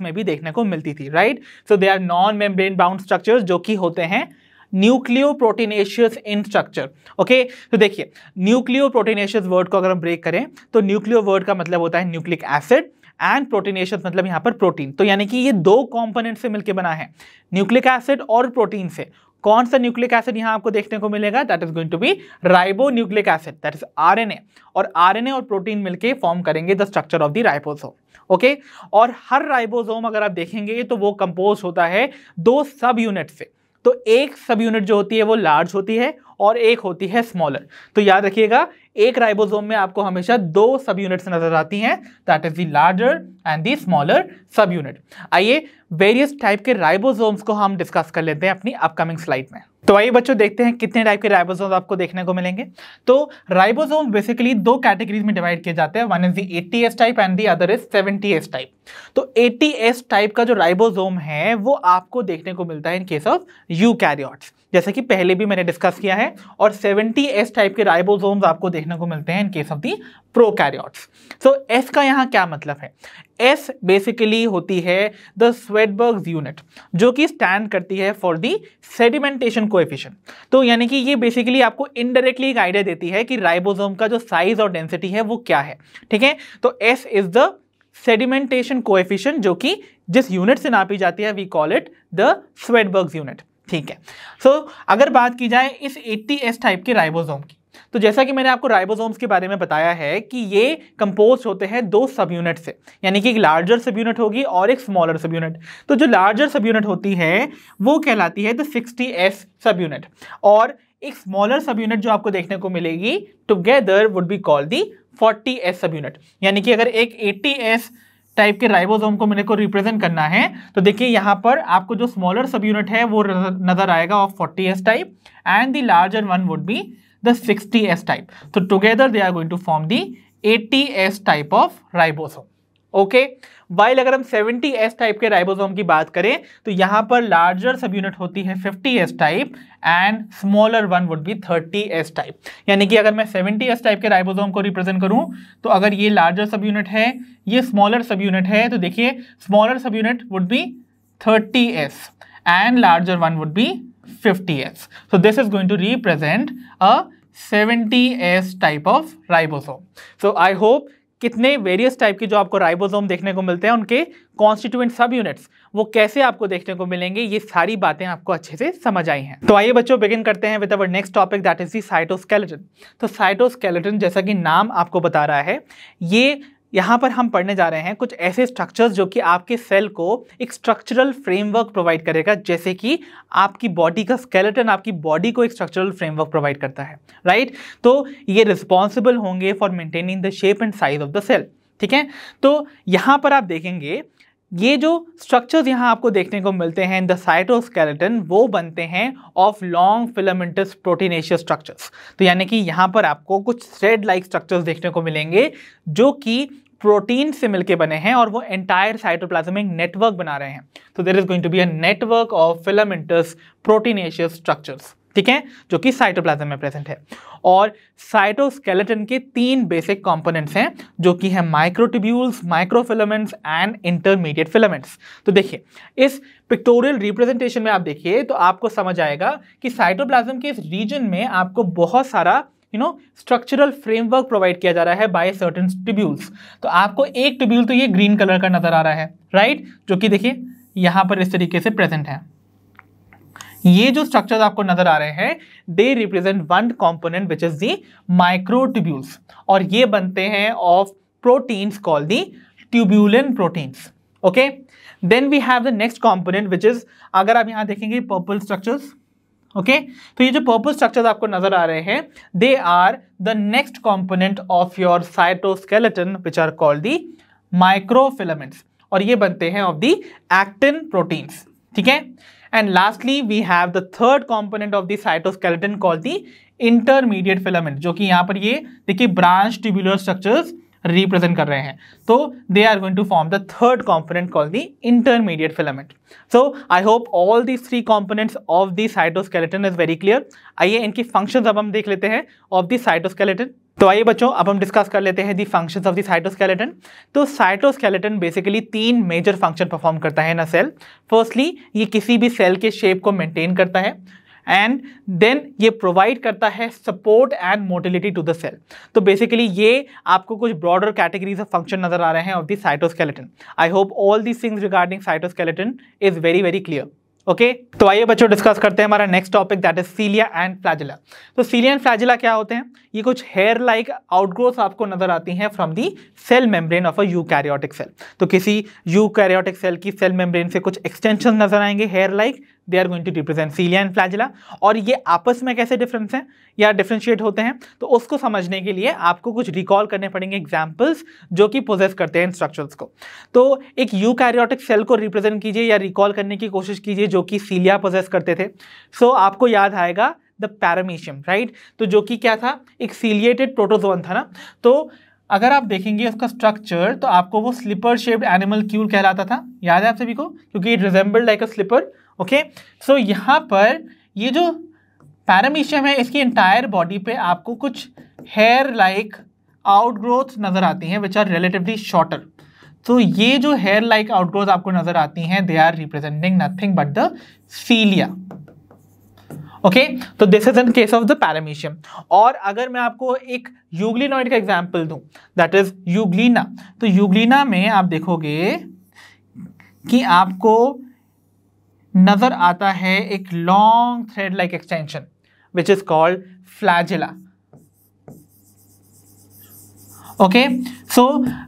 Speaker 1: में भी देखने को मिलती थी right so they are non membrane bound structures जो कि होते हैं nucleo proteinaceous in structure okay तो देखिए न्यूक्लियो प्रोटीनेशियस वर्ड को अगर हम ब्रेक करें तो न्यूक्लियो वर्ड का मतलब होता है न्यूक्लिक एसिड एंड प्रोटीनेशियस मतलब यहाँ पर प्रोटीन तो यानी कि ये दो कॉम्पोनेंट से मिलकर बना है न्यूक्लिक एसिड और प्रोटीन से कौन सा न्यूक्लिक एसिड यहाँ आपको देखने को मिलेगा that is going to be ribo nucleic acid that is RNA और आरएनए और प्रोटीन मिलके फॉर्म करेंगे the structure of the ribosome okay और हर राइबोसोम अगर आप देखेंगे तो वो कंपोज होता है दो सब यूनिट से तो एक सब यूनिट जो होती है वो लार्ज होती है और एक होती है स्मॉलर तो याद रखिएगा एक राइबोसोम में आपको हमेशा दो सब यूनिट्स नजर आती हैं that is the larger and the smaller सब यूनिट आइए वेरियस टाइप के राइबोसोम्स को हम डिस्कस कर लेते हैं अपनी अपकमिंग स्लाइड में तो आइए बच्चों देखते हैं कितने टाइप के राइबोसोम आपको देखने को मिलेंगे तो राइबोसोम बेसिकली दो कैटेगरीज में डिवाइड किए जाते हैं one is the eighty S type and the other is seventy S type तो एटी एस टाइप का जो राइबोसोम है वो आपको देखने को मिलता है in case of eukaryotes जैसे कि पहले भी मैंने डिस्कस किया है और 70 एस टाइप के राइबोसोम्स आपको देखने को मिलते हैं in case of the prokaryotes so S का यहाँ क्या मतलब है एस बेसिकली होती है द स्वेटबर्ग यूनिट जो कि स्टैंड करती है फॉर दी सेडिमेंटेशन कोएफिशिएंट तो यानी कि ये बेसिकली आपको इनडायरेक्टली एक आइडिया देती है कि राइबोसोम का जो साइज और डेंसिटी है वो क्या है ठीक है तो S is the sedimentation coefficient जो कि जिस यूनिट से नापी जाती है we call it the Svedberg unit ठीक है सो so, अगर बात की जाए इस 80s टाइप के राइबोसोम की तो जैसा कि मैंने आपको राइबोसोम्स के बारे में बताया है कि ये कंपोज होते हैं दो सब यूनिट से यानी कि एक लार्जर सब यूनिट होगी और एक स्मॉलर सब यूनिट तो जो लार्जर सब यूनिट होती है वो कहलाती है the sixty S sub unit और एक स्मॉलर सब यूनिट जो आपको देखने को मिलेगी together would be called the forty S sub unit यानी कि अगर एक एटी एस टाइप के राइबोसोम को मेरे को रिप्रेजेंट करना है तो देखिए यहाँ पर आपको जो स्मॉलर सब यूनिट है वो नजर आएगा of forty S type and the larger one would be the sixty S type तो together they are going to form the eighty S type of ribosome okay while अगर हम 70s टाइप के ribosome की बात करें तो यहाँ पर लार्जर सब यूनिट होती है 50s type and smaller one would be 30s type यानी कि अगर मैं 70s टाइप के राइबोसोम को रिप्रेजेंट करूँ तो अगर ये लार्जर सब यूनिट है ये स्मॉलर सब यूनिट है तो देखिए स्मॉलर सब unit would be 30s and larger one would be 50s. So this is going to represent a 70s type of ribosome so I hope कितने वेरियस टाइप के जो आपको राइबोसोम देखने को मिलते हैं उनके कॉन्स्टिट्यूएंट सब यूनिट्स वो कैसे आपको देखने को मिलेंगे ये सारी बातें आपको अच्छे से समझ आई हैं तो आइए बच्चों बिगिन करते हैं with our next topic that is the cytoskeleton तो साइटोस्केलेटन जैसा कि नाम आपको बता रहा है ये यहाँ पर हम पढ़ने जा रहे हैं कुछ ऐसे स्ट्रक्चर्स जो कि आपके सेल को एक स्ट्रक्चरल फ्रेमवर्क प्रोवाइड करेगा जैसे कि आपकी बॉडी का स्केलेटन आपकी बॉडी को एक स्ट्रक्चरल फ्रेमवर्क प्रोवाइड करता है राइट तो ये रिस्पॉन्सिबल होंगे for maintaining the shape and size of the cell ठीक है तो यहाँ पर आप देखेंगे ये जो स्ट्रक्चर्स यहाँ आपको देखने को मिलते हैं इन द साइटोस्केलेटन वो बनते हैं of long filamentous proteinaceous structures तो यानी कि यहाँ पर आपको कुछ थ्रेड लाइक स्ट्रक्चर्स देखने को मिलेंगे जो कि प्रोटीन से मिलके बने हैं और वो एंटायर साइटोप्लाज्मिक नेटवर्क बना रहे हैं तो there is going to be a network of filamentous proteinaceous structures ठीक है जो कि साइटोप्लाज्म में प्रेजेंट है और साइटोस्केलेटन के तीन बेसिक कंपोनेंट्स हैं जो कि हैं microtubules microfilaments and intermediate filaments तो देखिए इस पिक्टोरियल रिप्रेजेंटेशन में आप देखिए तो आपको समझ आएगा कि साइटोप्लाज्म के इस रीजन में आपको बहुत सारा you know structural framework provide किया जा रहा है बाय सर्टन टिब्यूल्स तो आपको एक टिब्यूल तो ये ग्रीन कलर का नजर आ रहा है राइट जो कि देखिए यहाँ पर इस तरीके से प्रेजेंट है ये जो स्ट्रक्चर आपको नजर आ रहे हैं they represent one component which is the microtubules और ये बनते हैं of proteins call the tubulin proteins okay then we have the next component which is अगर आप यहां देखेंगे पर्पल स्ट्रक्चर्स ओके तो ये जो पर्पल स्ट्रक्चर्स आपको नजर आ रहे हैं they are the next component of your cytoskeleton which are called the microfilaments और ये बनते हैं ऑफ दी एक्टिन प्रोटीन्स ठीक है and lastly we have the third component of the cytoskeleton call the intermediate filament जो कि यहाँ पर ये देखिए ब्रांच ट्यूबुलर स्ट्रक्चर्स रिप्रेजेंट कर रहे हैं तो they are going to form the third component call the intermediate filament so I hope all these three components of the cytoskeleton is very clear आइए इनकी फंक्शन अब हम देख लेते हैं ऑफ द साइटोस्केलेटन तो आइए बच्चों अब हम डिस्कस कर लेते हैं the functions of the cytoskeleton तो साइटोस्केलेटन बेसिकली तीन मेजर फंक्शन परफॉर्म करता है ना सेल फर्स्टली ये किसी भी सेल के शेप को मेंटेन करता है एंड देन ये प्रोवाइड करता है support and motility to the cell तो बेसिकली ये आपको कुछ ब्रॉडर कैटेगरीज ऑफ फंक्शन नजर आ रहे हैं of the cytoskeleton I hope all these things regarding cytoskeleton is very very clear okay तो आइए बच्चों डिस्कस करते हैं हमारा next topic that is cilia and flagella तो सीलिया एंड फ्लैजिला क्या होते हैं ये कुछ हेयर लाइक आउटग्रोथ आपको नजर आती हैं from the cell membrane of a eukaryotic cell तो किसी यूकैरियोटिक सेल की सेल मेम्ब्रेन से कुछ एक्सटेंशन नजर आएंगे hair like they are going to represent cilia and flagella और ये आपस में कैसे डिफरेंस हैं या डिफ्रेंशिएट होते हैं तो उसको समझने के लिए आपको कुछ रिकॉल करने पड़ेंगे एग्जाम्पल्स जो कि प्रोजेस करते हैं स्ट्रक्चर्स को तो एक यू कैरियोटिक सेल को रिप्रेजेंट कीजिए या रिकॉल करने की कोशिश कीजिए जो कि सीलिया प्रोजेस करते थे सो so, आपको याद आएगा द पैरामीशियम राइट तो जो कि क्या था एक सीलिएटेड प्रोटोजोन था ना तो अगर आप देखेंगे उसका स्ट्रक्चर तो आपको वो स्लिपर शेप्ड एनिमल क्यूल कहलाता था याद है आप सभी को क्योंकि it resembled like a slipper okay so यहाँ पर ये जो पैरामीशियम है इसकी इंटायर बॉडी पे आपको कुछ हेयर लाइक आउटग्रोथ नज़र आती हैं विच आर रिलेटिवली शॉर्टर तो ये जो हेयर लाइक आउटग्रोथ आपको नज़र आती हैं they are representing nothing but the cilia okay तो this is in case of the paramecium और अगर मैं आपको एक यूग्लिनॉइड का एग्जाम्पल दूं दैट इज यूग्लिना तो यूग्लिना में आप देखोगे कि आपको हम्म। नज़र आता है एक long thread like extension which is called flagella okay so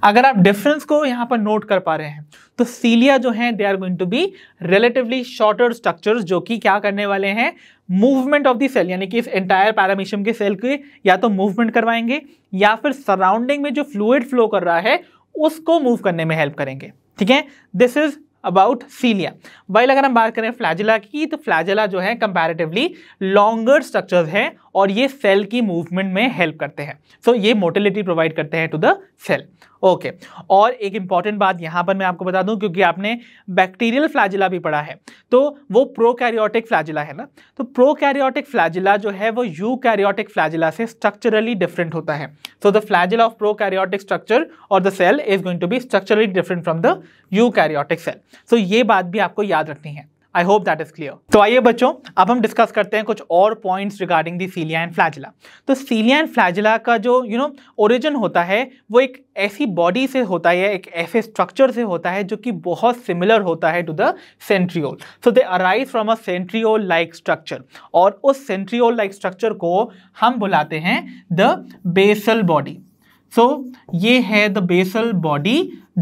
Speaker 1: अगर आप डिफरेंस को यहां पर नोट कर पा रहे हैं तो सीलिया जो है they are going to be relatively shorter structures जो कि क्या करने वाले हैं मूवमेंट ऑफ द सेल यानी कि इस एंटायर पैरामीशियम के सेल के या तो मूवमेंट करवाएंगे या फिर सराउंडिंग में जो फ्लूड फ्लो कर रहा है उसको मूव करने में हेल्प करेंगे ठीक है this is about cilia while अगर हम बात करें फ्लैजिला की तो फ्लैजिला जो है कंपैरेटिवली लॉन्गर स्ट्रक्चर्स हैं और ये सेल की मूवमेंट में हेल्प करते हैं सो so, ये मोटिलिटी प्रोवाइड करते हैं टू द सेल ओके और एक इंपॉर्टेंट बात यहाँ पर मैं आपको बता दूँ क्योंकि आपने बैक्टीरियल फ्लाजिला भी पढ़ा है तो वो प्रोकैरियोटिक फ्लैजिला है ना तो प्रोकैरियोटिक फ्लैजिला जो है वो कैरियोटिक फ्लाजिला से स्ट्रक्चरली डिफरेंट होता है so the flagella of prokaryotic structure और the cell is going to be structurally different from the यू सेल सो ये बात भी आपको याद रखनी है I hope that is clear तो आइए बच्चों अब हम डिस्कस करते हैं कुछ और points regarding the cilia and flagella तो सीलिया एंड फ्लैजिला का जो यू नो ओरिजिन होता है वो एक ऐसी बॉडी से होता है एक ऐसे स्ट्रक्चर से होता है जो कि बहुत सिमिलर होता है to the centriole so they arise from a centriole like structure और उस सेंट्रियोल लाइक स्ट्रक्चर को हम बुलाते हैं the basal body so so, ये है द बेसल बॉडी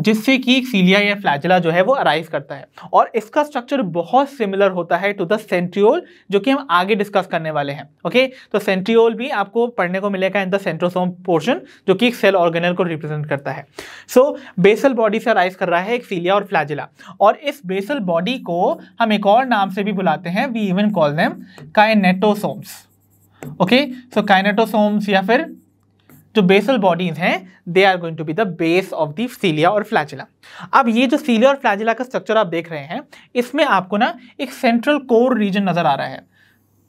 Speaker 1: जिससे कि सीलिया या फ्लैजला जो है वो अराइज करता है और इसका स्ट्रक्चर बहुत सिमिलर होता है टू द सेंट्रियोल जो कि हम आगे डिस्कस करने वाले हैं ओके तो सेंट्रियोल भी आपको पढ़ने को मिलेगा इन द सेंट्रोसोम पोर्शन जो कि एक सेल ऑर्गेनल को रिप्रेजेंट करता है सो बेसल बॉडी से अराइज कर रहा है एक सीलिया और फ्लैजिला और इस बेसल बॉडी को हम एक और नाम से भी बुलाते हैं we even call them kinetosomes okay so kinetosomes या फिर जो बेसल बॉडीज हैं they are going to be the base of the cilia और फ्लैजिला अब ये जो सीलिया और फ्लैजिला का स्ट्रक्चर आप देख रहे हैं इसमें आपको ना एक सेंट्रल कोर रीजन नज़र आ रहा है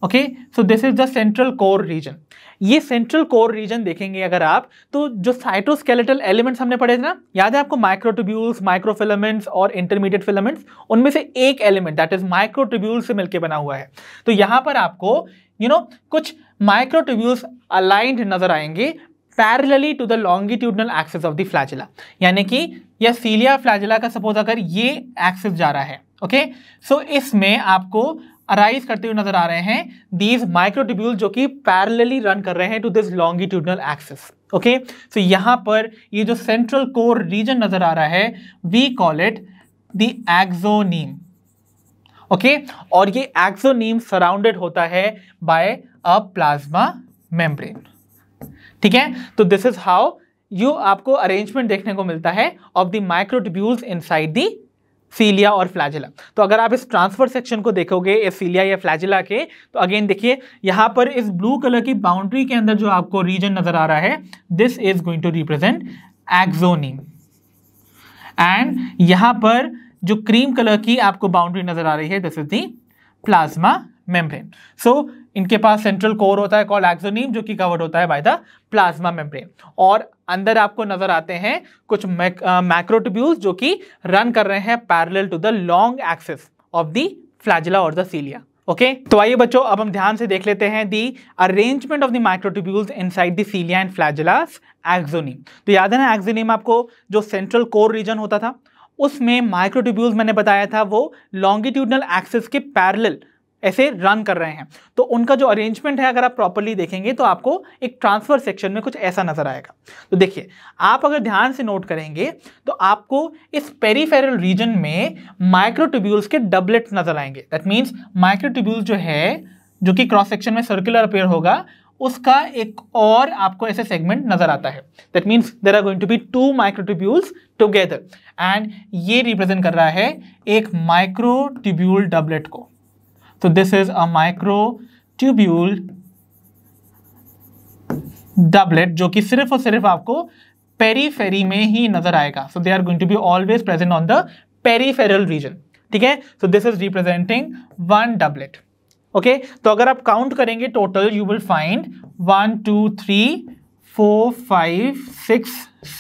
Speaker 1: okay so this is the central core region ये सेंट्रल कोर रीजन देखेंगे अगर आप तो जो साइटोस्केलेटल एलिमेंट्स हमने पढ़े थे ना याद है आपको माइक्रोट्यूब्यूल्स माइक्रोफिलामेंट्स और इंटरमीडिएट फिलामेंट्स उनमें से एक एलिमेंट दैट इज माइक्रोट्यूब्यूल से मिलकर बना हुआ है तो यहाँ पर आपको यू you नो know, कुछ माइक्रोट्यूब्यूल्स अलाइंड नजर आएंगे parallelly to the longitudinal axis of the flagella यानी कि यह सीलिया फ्लैजिला का सपोज अगर ये एक्सेस जा रहा है ओके सो इसमें आपको अराइज करते हुए नजर आ रहे हैं दीज माइक्रोटिब्यूल जो कि पैरेलली रन कर रहे हैं to this longitudinal axis okay so यहाँ पर ये जो सेंट्रल कोर रीजन नजर आ रहा है we call it the axoneme okay और ये एक्जोनीम सराउंडेड होता है बाय अ प्लाज्मा मेम्ब्रेन ठीक है तो दिस इज हाउ यू आपको अरेंजमेंट देखने को मिलता है of the microtubules inside the cilia और फ्लैजिला तो अगर आप इस ट्रांसफर सेक्शन को देखोगे इस सीलिया या फ्लैजिला के तो अगेन देखिए यहाँ पर इस ब्लू कलर की बाउंड्री के अंदर जो आपको रीजन नजर आ रहा है this is going to represent axoneme and यहाँ पर जो क्रीम कलर की आपको बाउंड्री नजर आ रही है this is the plasma membrane so इनके पास सेंट्रल कोर होता है कॉल एक्सोनीम जो कि कवर्ड होता है बाय द प्लाज्मा मेम्ब्रेन और अंदर आपको नजर आते हैं कुछ मैक्रोटिब्यूल्स जो कि रन कर रहे हैं parallel to the long axis of the flagella और द सीलिया ओके तो आइए बच्चों अब हम ध्यान से देख लेते हैं the arrangement of the microtubules inside the cilia and flagella's axoneme तो याद है ना एक्सोनीम आपको जो सेंट्रल कोर रीजन होता था उसमें माइक्रोटिब्यूल्स मैंने बताया था वो लॉन्गिट्यूडनल एक्सिस के पैरेलल ऐसे रन कर रहे हैं तो उनका जो अरेंजमेंट है अगर आप प्रॉपरली देखेंगे तो आपको एक ट्रांसफर सेक्शन में कुछ ऐसा नजर आएगा तो देखिए आप अगर ध्यान से नोट करेंगे तो आपको इस पेरीफेरल रीजन में माइक्रोट्यूब्यूल्स के डबलेट्स नजर आएंगे दैट मीन्स माइक्रोट्यूब्यूल्स जो है जो कि क्रॉस सेक्शन में सर्कुलर अपेयर होगा उसका एक और आपको ऐसे सेगमेंट नजर आता है that means there are going to be two microtubules together and ये रिप्रेजेंट कर रहा है एक माइक्रोट्यूब्यूल डबलेट को तो this is a tubule doublet जो कि सिर्फ और सिर्फ आपको पेरीफेरी में ही नजर आएगा so they are going to be always present on the peripheral region ठीक है so this is representing one doublet okay तो अगर आप काउंट करेंगे total you will find one two three four five six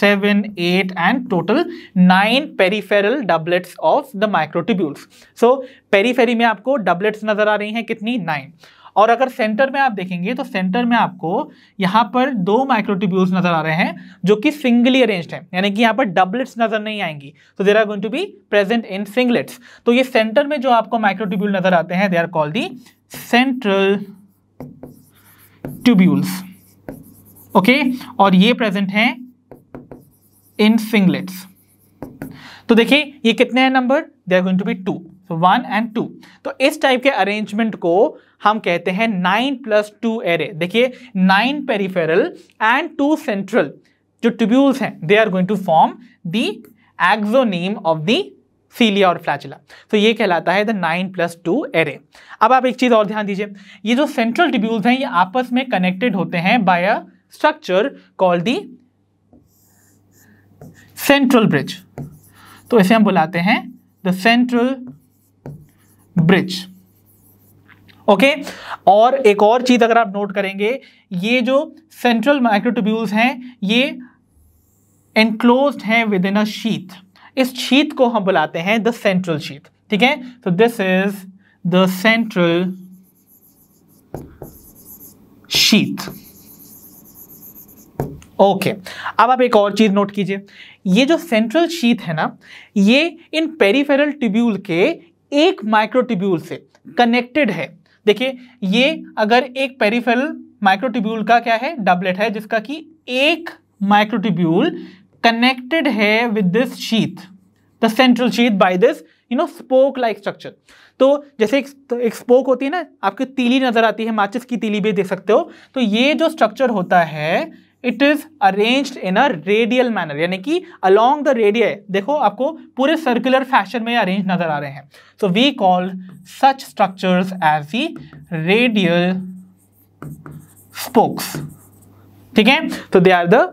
Speaker 1: seven eight and total nine peripheral doublets of the microtubules so periphery में आपको doublets नजर आ रही हैं कितनी नाइन और अगर सेंटर में आप देखेंगे तो सेंटर में आपको यहाँ पर दो माइक्रोटिब्यूल्स नजर आ रहे हैं जो कि सिंगली अरेंज्ड हैं यानी कि यहाँ पर डबलेट्स नजर नहीं आएंगी तो there are going to be present in singlets तो ये सेंटर में जो आपको माइक्रोटिब्यूल नजर आते हैं they are called the central tubules okay और ये प्रेजेंट हैं इन सिंगलेट्स तो देखिए ये कितने हैं number they are going to be two one and two तो इस टाइप के अरेंजमेंट को हम कहते हैं नाइन प्लस टू एरे देखिए nine peripheral and two central जो ट्यूब्यूल्स हैं they are going to form the axoneme of the cilia और फ्लैचुला तो ये कहलाता है the nine plus two array अब आप एक चीज़ और ध्यान दीजिए ये जो सेंट्रल ट्यूब्यूल्स हैं ये आपस में कनेक्टेड होते हैं by a structure call the central bridge तो इसे हम बुलाते हैं द सेंट्रल ब्रिज ओके और एक और चीज अगर आप नोट करेंगे ये जो सेंट्रल माइक्रोट्यूब्यूल्स हैं ये एनक्लोज्ड हैं विद इन अ शीत इस शीत को हम बुलाते हैं द सेंट्रल शीत ठीक है तो this is the central sheath okay okay. अब आप एक और चीज़ नोट कीजिए ये जो सेंट्रल शीथ है ना ये इन पेरीफेरल ट्यूब्यूल के एक माइक्रोटिब्यूल से कनेक्टेड है देखिए ये अगर एक पेरीफेरल माइक्रोटिब्यूल का क्या है डबलेट है जिसका कि एक माइक्रोटिब्यूल कनेक्टेड है with this sheath the central sheath by this you know spoke like structure तो जैसे एक, तो एक स्पोक होती है ना आपकी तीली नज़र आती है माचिस की तीली भी दे सकते हो तो ये जो स्ट्रक्चर होता है it is arrange in a radial manner यानी कि अलोंग द रेडियो देखो आपको पूरे सर्कुलर फैशन में अरेंज नजर आ रहे हैं so we call such structures as the radial spokes ठीक है तो they are the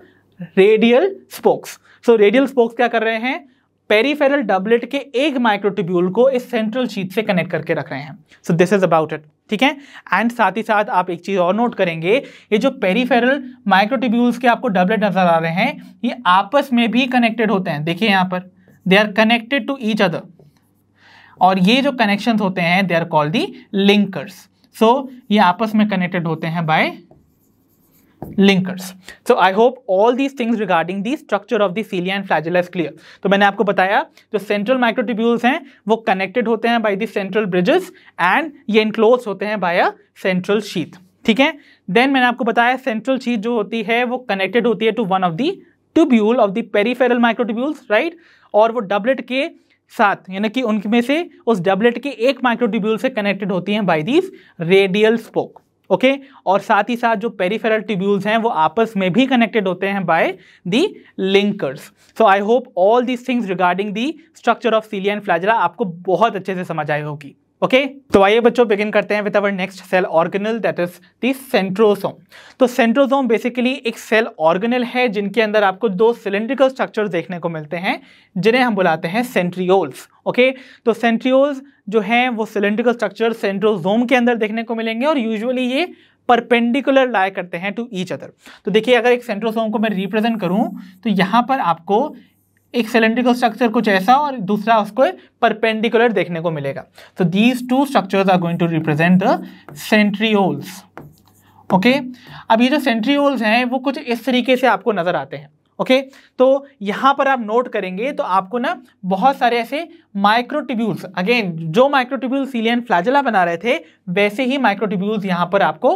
Speaker 1: radial spokes so radial spokes क्या कर रहे हैं पेरीफेरल डबलेट के एक माइक्रोट्यूब्यूल को इस सेंट्रल शीट से कनेक्ट करके रख रहे हैं so this is about it ठीक है एंड साथ ही साथ आप एक चीज़ और नोट करेंगे ये जो पेरीफेरल माइक्रोटिब्यूल्स के आपको डबलेट नजर आ रहे हैं ये आपस में भी कनेक्टेड होते हैं देखिए यहाँ पर they are connected to each other और ये जो कनेक्शंस होते हैं they are called the linkers so ये आपस में कनेक्टेड होते हैं by linkers so I hope all these things regarding the structure of the cilia and flagella is clear तो मैंने आपको बताया जो सेंट्रल माइक्रोटिब्यूल्स हैं वो कनेक्टेड होते हैं by the central bridges and ये इनक्लोज होते हैं बाय अ सेंट्रल शीथ ठीक है देन मैंने आपको बताया सेंट्रल शीथ जो होती है वो कनेक्टेड होती है to one of the tubule of the peripheral microtubules right और वो डबलेट के साथ यानी कि उनमें से उस डबलेट के एक माइक्रोटिब्यूल से कनेक्टेड होती हैं by these radial spoke okay okay? और साथ ही साथ जो पेरीफेरल ट्यूब्यूल्स हैं वो आपस में भी कनेक्टेड होते हैं by the linkers so I hope all these things regarding the structure of cilia and flagella आपको बहुत अच्छे से समझ आई होगी ओके okay? तो आइए बच्चों बिगिन करते हैं with our next cell organelle that is the centrosome तो सेंट्रोसोम बेसिकली एक सेल ऑर्गेनल है जिनके अंदर आपको दो सिलेंड्रिकल स्ट्रक्चर देखने को मिलते हैं जिन्हें हम बुलाते हैं सेंट्रियोल्स ओके तो सेंट्रियोल्स जो हैं वो सिलेंड्रिकल स्ट्रक्चर सेंट्रोजोम के अंदर देखने को मिलेंगे और यूजुअली ये परपेंडिकुलर लाया करते हैं टू ईच अदर तो देखिए अगर एक सेंट्रोसोम को मैं रिप्रेजेंट करूँ तो यहाँ पर आपको एक सिलेंड्रिकल स्ट्रक्चर कुछ ऐसा और दूसरा उसको परपेंडिकुलर देखने को मिलेगा तो these two structures are going to represent the centrioles okay अब ये जो सेंट्रियोल्स हैं वो कुछ इस तरीके से आपको नज़र आते हैं ओके तो यहां पर आप नोट करेंगे तो आपको ना बहुत सारे ऐसे माइक्रोटिब्यूल्स अगेन जो माइक्रोटिब्यूल सीलियन फ्लाजिला बना रहे थे वैसे ही माइक्रोटिब्यूल्स यहाँ पर आपको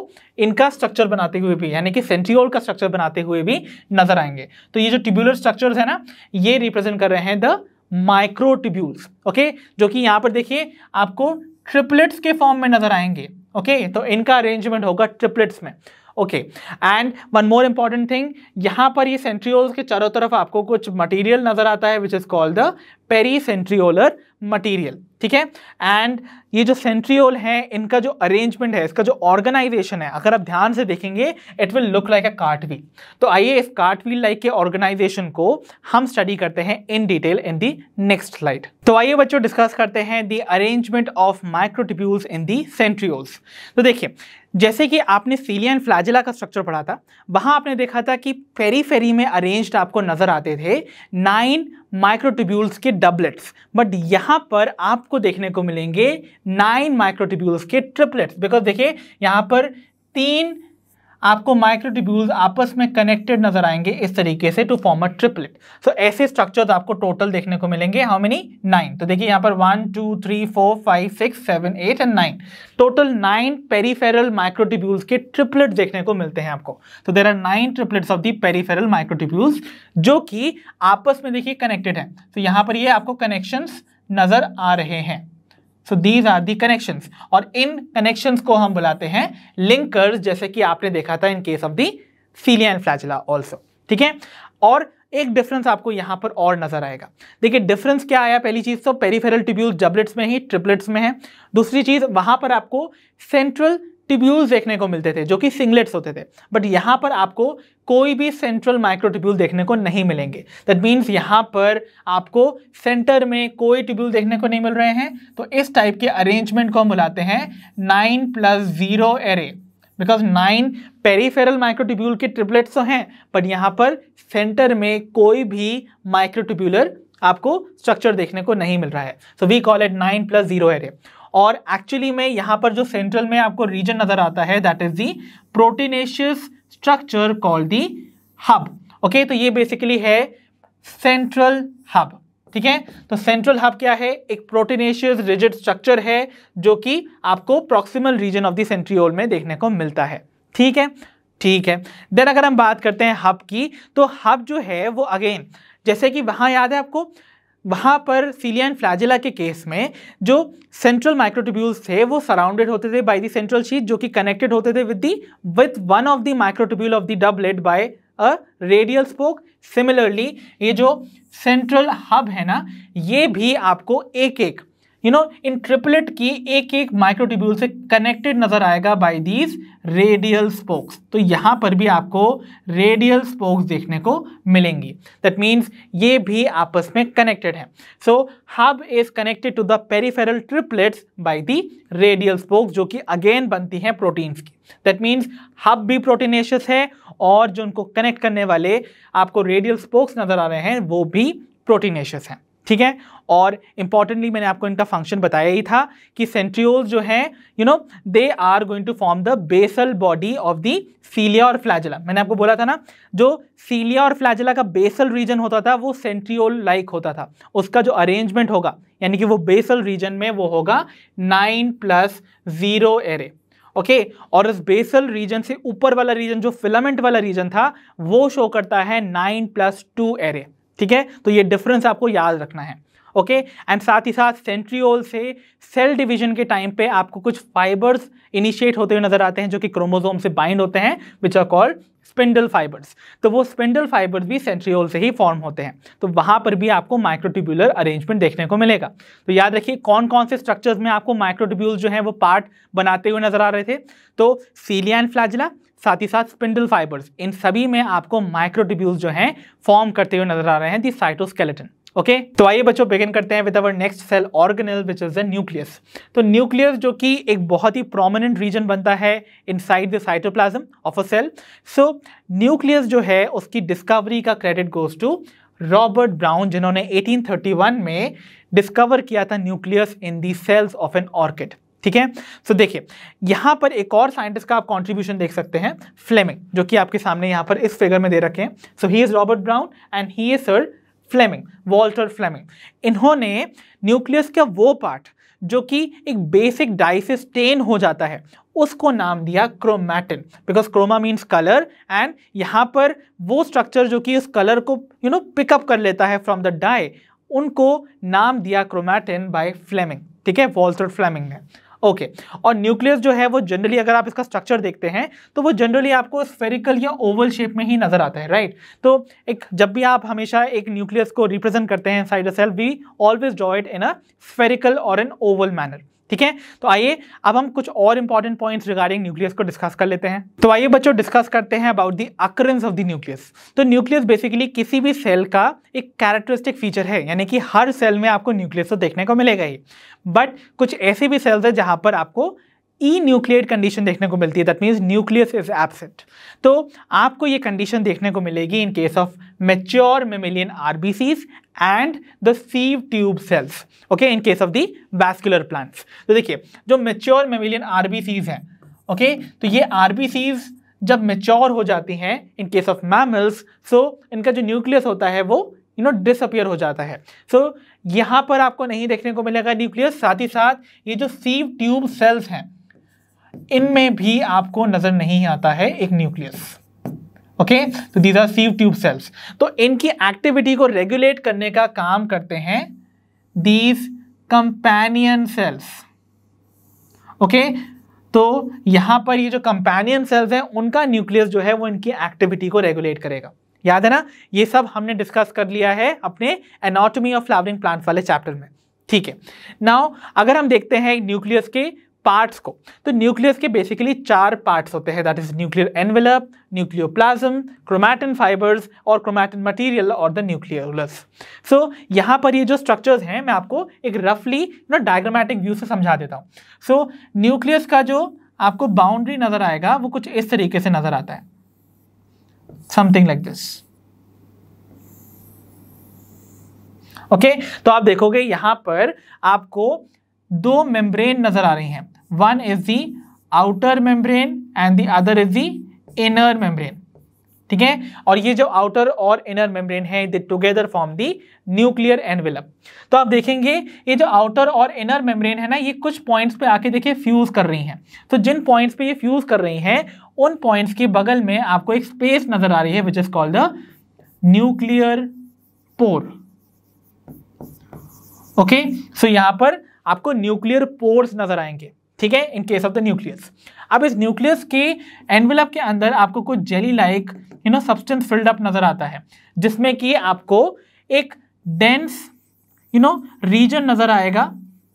Speaker 1: इनका स्ट्रक्चर बनाते हुए भी यानी कि सेंट्रियोल का स्ट्रक्चर बनाते हुए भी नजर आएंगे तो ये जो टिब्यूलर स्ट्रक्चर है ना ये रिप्रेजेंट कर रहे हैं द माइक्रोटिब्यूल्स ओके जो कि यहां पर देखिए आपको ट्रिपलेट्स के फॉर्म में नजर आएंगे ओके okay, तो इनका अरेंजमेंट होगा ट्रिपलेट्स में ओके and one more important thing यहां पर ये सेंट्रियोल्स के चारों तरफ आपको कुछ मटेरियल नजर आता है which is called the pericentriolar material ठीक है एंड ये जो सेंट्रियोल है इनका जो अरेंजमेंट है इसका जो ऑर्गेनाइजेशन है अगर आप ध्यान से देखेंगे it will look like a cartwheel तो आइए इस कार्टवील लाइक के ऑर्गेनाइजेशन को हम स्टडी करते हैं in detail in the next slide तो आइए बच्चों डिस्कस करते हैं the arrangement of microtubules in the centrioles तो देखिए जैसे कि आपने सीलिया एंड फ्लाजिला का स्ट्रक्चर पढ़ा था वहाँ आपने देखा था कि फेरी फेरी में अरेंज्ड आपको नज़र आते थे नाइन माइक्रोटिब्यूल्स के डबलेट्स बट यहाँ पर आपको देखने को मिलेंगे नाइन माइक्रोटिब्यूल्स के ट्रिपलेट्स बिकॉज देखिए यहाँ पर तीन आपको माइक्रोटिब्यूल्स आपस में कनेक्टेड नजर आएंगे इस तरीके से to form a triplet so ऐसे स्ट्रक्चर्स आपको टोटल देखने को मिलेंगे हाउ मेनी नाइन तो देखिए यहाँ पर one two three four five six seven eight and nine total nine peripheral microtubules के ट्रिपलेट देखने को मिलते हैं आपको तो there are nine triplets of the peripheral microtubules जो कि आपस में देखिए कनेक्टेड है तो यहाँ पर ये आपको कनेक्शन नज़र आ रहे हैं so these are the connection और इन कनेक्शन को हम बुलाते हैं लिंकर्स जैसे कि आपने देखा था in case of the cilia and flagella also ठीक है और एक डिफरेंस आपको यहां पर और नजर आएगा देखिए डिफरेंस क्या आया पहली चीज तो पेरीफेरल ट्यूब्यूल जबलेट्स में ही ट्रिपलेट्स में है दूसरी चीज वहां पर आपको सेंट्रल ट्यूब्यूल्स देखने को मिलते थे जो कि सिंगलेट्स होते थे बट यहाँ पर आपको कोई भी सेंट्रल माइक्रोट्यूब्यूल देखने को नहीं मिलेंगे दैट मीन्स यहाँ पर आपको सेंटर में कोई ट्यूब्यूल देखने को नहीं मिल रहे हैं तो इस टाइप के अरेंजमेंट को हम बुलाते हैं nine plus zero array because nine peripheral microtubule के ट्रिपलेट्स तो हैं बट यहाँ पर सेंटर में कोई भी माइक्रोट्यूब्यूलर आपको स्ट्रक्चर देखने को नहीं मिल रहा है so we call it nine plus zero array और एक्चुअली में यहाँ पर जो सेंट्रल में आपको रीजन नज़र आता है that is the proteinaceous structure call the hub okay तो ये बेसिकली है सेंट्रल हब ठीक है तो सेंट्रल हब क्या है एक प्रोटीनेशियस रिजिड स्ट्रक्चर है जो कि आपको proximal region of the centriole में देखने को मिलता है ठीक है ठीक है देन अगर हम बात करते हैं हब की तो हब जो है वो अगेन जैसे कि वहां याद है आपको वहाँ पर सीलिया एंड फ्लैजिला के केस में जो सेंट्रल माइक्रोट्यूब्यूल्स थे वो सराउंडेड होते थे बाय द सेंट्रल शीट जो कि कनेक्टेड होते थे with the with one of the microtubule of the doublet by a radial spoke similarly ये जो सेंट्रल हब है ना ये भी आपको एक एक यू नो इन ट्रिपलेट की एक एक माइक्रोटिब्यूल से कनेक्टेड नजर आएगा बाय दीज रेडियल स्पोक्स तो यहाँ पर भी आपको रेडियल स्पोक्स देखने को मिलेंगी दैट मीन्स ये भी आपस में कनेक्टेड है so hub is connected to the peripheral triplets by the radial spokes जो कि अगेन बनती हैं प्रोटीन्स की दैट मीन्स हब भी प्रोटीनेशियस है और जो उनको कनेक्ट करने वाले आपको रेडियल स्पोक्स नजर आ रहे हैं वो भी प्रोटीनेशियस हैं ठीक है और इंपॉर्टेंटली मैंने आपको इनका फंक्शन बताया ही था कि सेंट्रियोल जो है you know they are going to form the basal body of the cilia और फ्लैजला मैंने आपको बोला था ना जो सीलिया और फ्लैजला का बेसल रीजन होता था वो सेंट्रियोल लाइक होता था उसका जो अरेंजमेंट होगा यानी कि वो बेसल रीजन में वो होगा nine plus zero array okay okay, और इस बेसल रीजन से ऊपर वाला रीजन जो फिलामेंट वाला रीजन था वो शो करता है नाइन प्लस टू एरे ठीक है तो ये डिफरेंस आपको याद रखना है ओके एंड साथ ही साथ सेंट्रियोल से सेल डिवीजन के टाइम पे आपको कुछ फाइबर्स इनिशिएट होते हुए नजर आते हैं जो कि क्रोमोजोम से बाइंड होते हैं which are called spindle fibres तो वो स्पिंडल फाइबर्स भी सेंट्रियोल से ही फॉर्म होते हैं तो वहाँ पर भी आपको माइक्रोटिब्यूलर अरेंजमेंट देखने को मिलेगा तो याद रखिए कौन कौन से स्ट्रक्चर्स में आपको माइक्रोटिब्यूल जो है वो पार्ट बनाते हुए नजर आ रहे थे तो सीलियन फ्लाजिला फ्लैजिला साथ ही साथ स्पिंडल फाइबर्स इन सभी में आपको माइक्रोटिब्यूल्स जो हैं फॉर्म करते हुए नजर आ रहे हैं दी साइटोस्केलेटन ओके okay? तो आइए बच्चों बिगिन करते हैं with our next cell organelle which is the nucleus तो न्यूक्लियस जो कि एक बहुत ही प्रोमिनेंट रीजन बनता है inside the cytoplasm of a cell so nucleus जो है उसकी डिस्कवरी का credit goes to Robert brown जिन्होंने 1831 में डिस्कवर किया था nucleus in the sales of N orchid ठीक है सो देखिए यहाँ पर एक और साइंटिस्ट का आप कॉन्ट्रीब्यूशन देख सकते हैं फ्लेमिंग जो कि आपके सामने यहाँ पर इस फिगर में दे रखे हैं so he is Robert Brown and he is sir Fleming Walter Fleming इन्होंने न्यूक्लियस का वो पार्ट जो कि एक बेसिक डाई से स्टेन हो जाता है उसको नाम दिया chromatin because chroma means colour and यहाँ पर वो स्ट्रक्चर जो कि उस कलर को यू नो पिकअप कर लेता है फ्रॉम द डाई उनको नाम दिया क्रोमैटिन बाय फ्लेमिंग ठीक है वॉल्टर फ्लेमिंग ने ओके okay. और न्यूक्लियस जो है वो जनरली अगर आप इसका स्ट्रक्चर देखते हैं तो वो जनरली आपको स्फेरिकल या ओवल शेप में ही नजर आता है राइट तो एक जब भी आप हमेशा एक न्यूक्लियस को रिप्रेजेंट करते हैं side cell we always draw it in a spherical और एन ओवल मैनर ठीक है तो आइए अब हम कुछ और इंपॉर्टेंट पॉइंट्स रिगार्डिंग न्यूक्लियस को डिस्कस कर लेते हैं तो आइए बच्चों डिस्कस करते हैं about the occurrence of the nucleus तो न्यूक्लियस बेसिकली किसी भी सेल का एक कैरेक्टरिस्टिक फीचर है यानी कि हर सेल में आपको न्यूक्लियस तो देखने को मिलेगा ही बट कुछ ऐसे भी सेल्स है जहां पर आपको ई न्यूक्लियर कंडीशन देखने को मिलती है that means nucleus is absent तो आपको ये कंडीशन देखने को मिलेगी in case of mature mammalian RBCs and the sieve tube cells okay in case of the vascular plants तो देखिए जो मेच्योर मेमिलियन आरबीसीज हैं ओके तो ये आरबीसीज जब मेच्योर हो जाती हैं in case of mammals so इनका जो न्यूक्लियस होता है वो यू नो डिसअपियर हो जाता है सो so, यहाँ पर आपको नहीं देखने को मिलेगा न्यूक्लियस साथ ही साथ ये जो सीव ट्यूब सेल्स हैं इनमें भी आपको नज़र नहीं आता है एक न्यूक्लियस ओके तो these are sieve tube cells तो इनकी एक्टिविटी को रेगुलेट करने का काम करते हैं दीज कंपेनियन सेल्स ओके तो यहां पर ये जो कंपेनियन सेल्स हैं उनका न्यूक्लियस जो है वो इनकी एक्टिविटी को रेगुलेट करेगा याद है ना ये सब हमने डिस्कस कर लिया है अपने एनाटॉमी ऑफ फ्लावरिंग प्लांट्स वाले चैप्टर में ठीक है नाउ अगर हम देखते हैं न्यूक्लियस के पार्ट्स को तो न्यूक्लियस के बेसिकली चार पार्ट्स होते हैं that is nuclear envelope nucleoplasm chromatin fibres और क्रोमैटिन मटेरियल और द न्यूक्लियोलस सो यहाँ पर ये जो स्ट्रक्चर्स हैं मैं आपको एक रफली नो डायग्रामेटिक व्यू से समझा देता हूँ सो न्यूक्लियस का जो आपको बाउंड्री नज़र आएगा वो कुछ इस तरीके से नज़र आता है समथिंग लाइक दिस ओके तो आप देखोगे यहाँ पर आपको दो मेम्ब्रेन नज़र आ रही हैं one is the outer membrane and the other is the inner membrane ठीक है और ये जो आउटर और इनर मेम्ब्रेन है they together form the nuclear envelope तो आप देखेंगे ये जो आउटर और इनर मेम्ब्रेन है ना ये कुछ पॉइंट्स पे आके देखिए फ्यूज कर रही हैं तो जिन पॉइंट्स पे ये फ्यूज कर रही हैं उन पॉइंट्स के बगल में आपको एक स्पेस नजर आ रही है which is called the nuclear pore okay so यहां पर आपको न्यूक्लियर पोर्स नजर आएंगे ठीक है in case of the nucleus अब इस न्यूक्लियस के एनविलप के अंदर आपको कुछ jelly like you know substance filled up नज़र आता है जिसमें कि आपको एक डेंस यू नो रीजन नज़र आएगा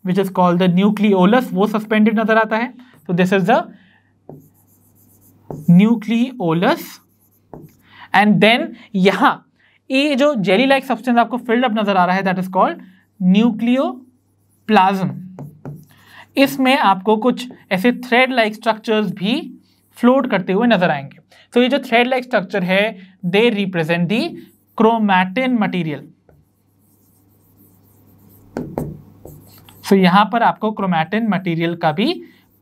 Speaker 1: which is called the nucleolus वो सस्पेंडेड नज़र आता है तो this is the nucleolus and then यहां ये जो जेली लाइक सब्सटेंस आपको फिल्ड अप नज़र आ रहा है that is called nucleoplasm इसमें आपको कुछ ऐसे थ्रेड लाइक स्ट्रक्चर्स भी फ्लोट करते हुए नजर आएंगे तो so, ये जो थ्रेड लाइक स्ट्रक्चर है they represent the chromatin material so यहां पर आपको क्रोमैटिन मटीरियल का भी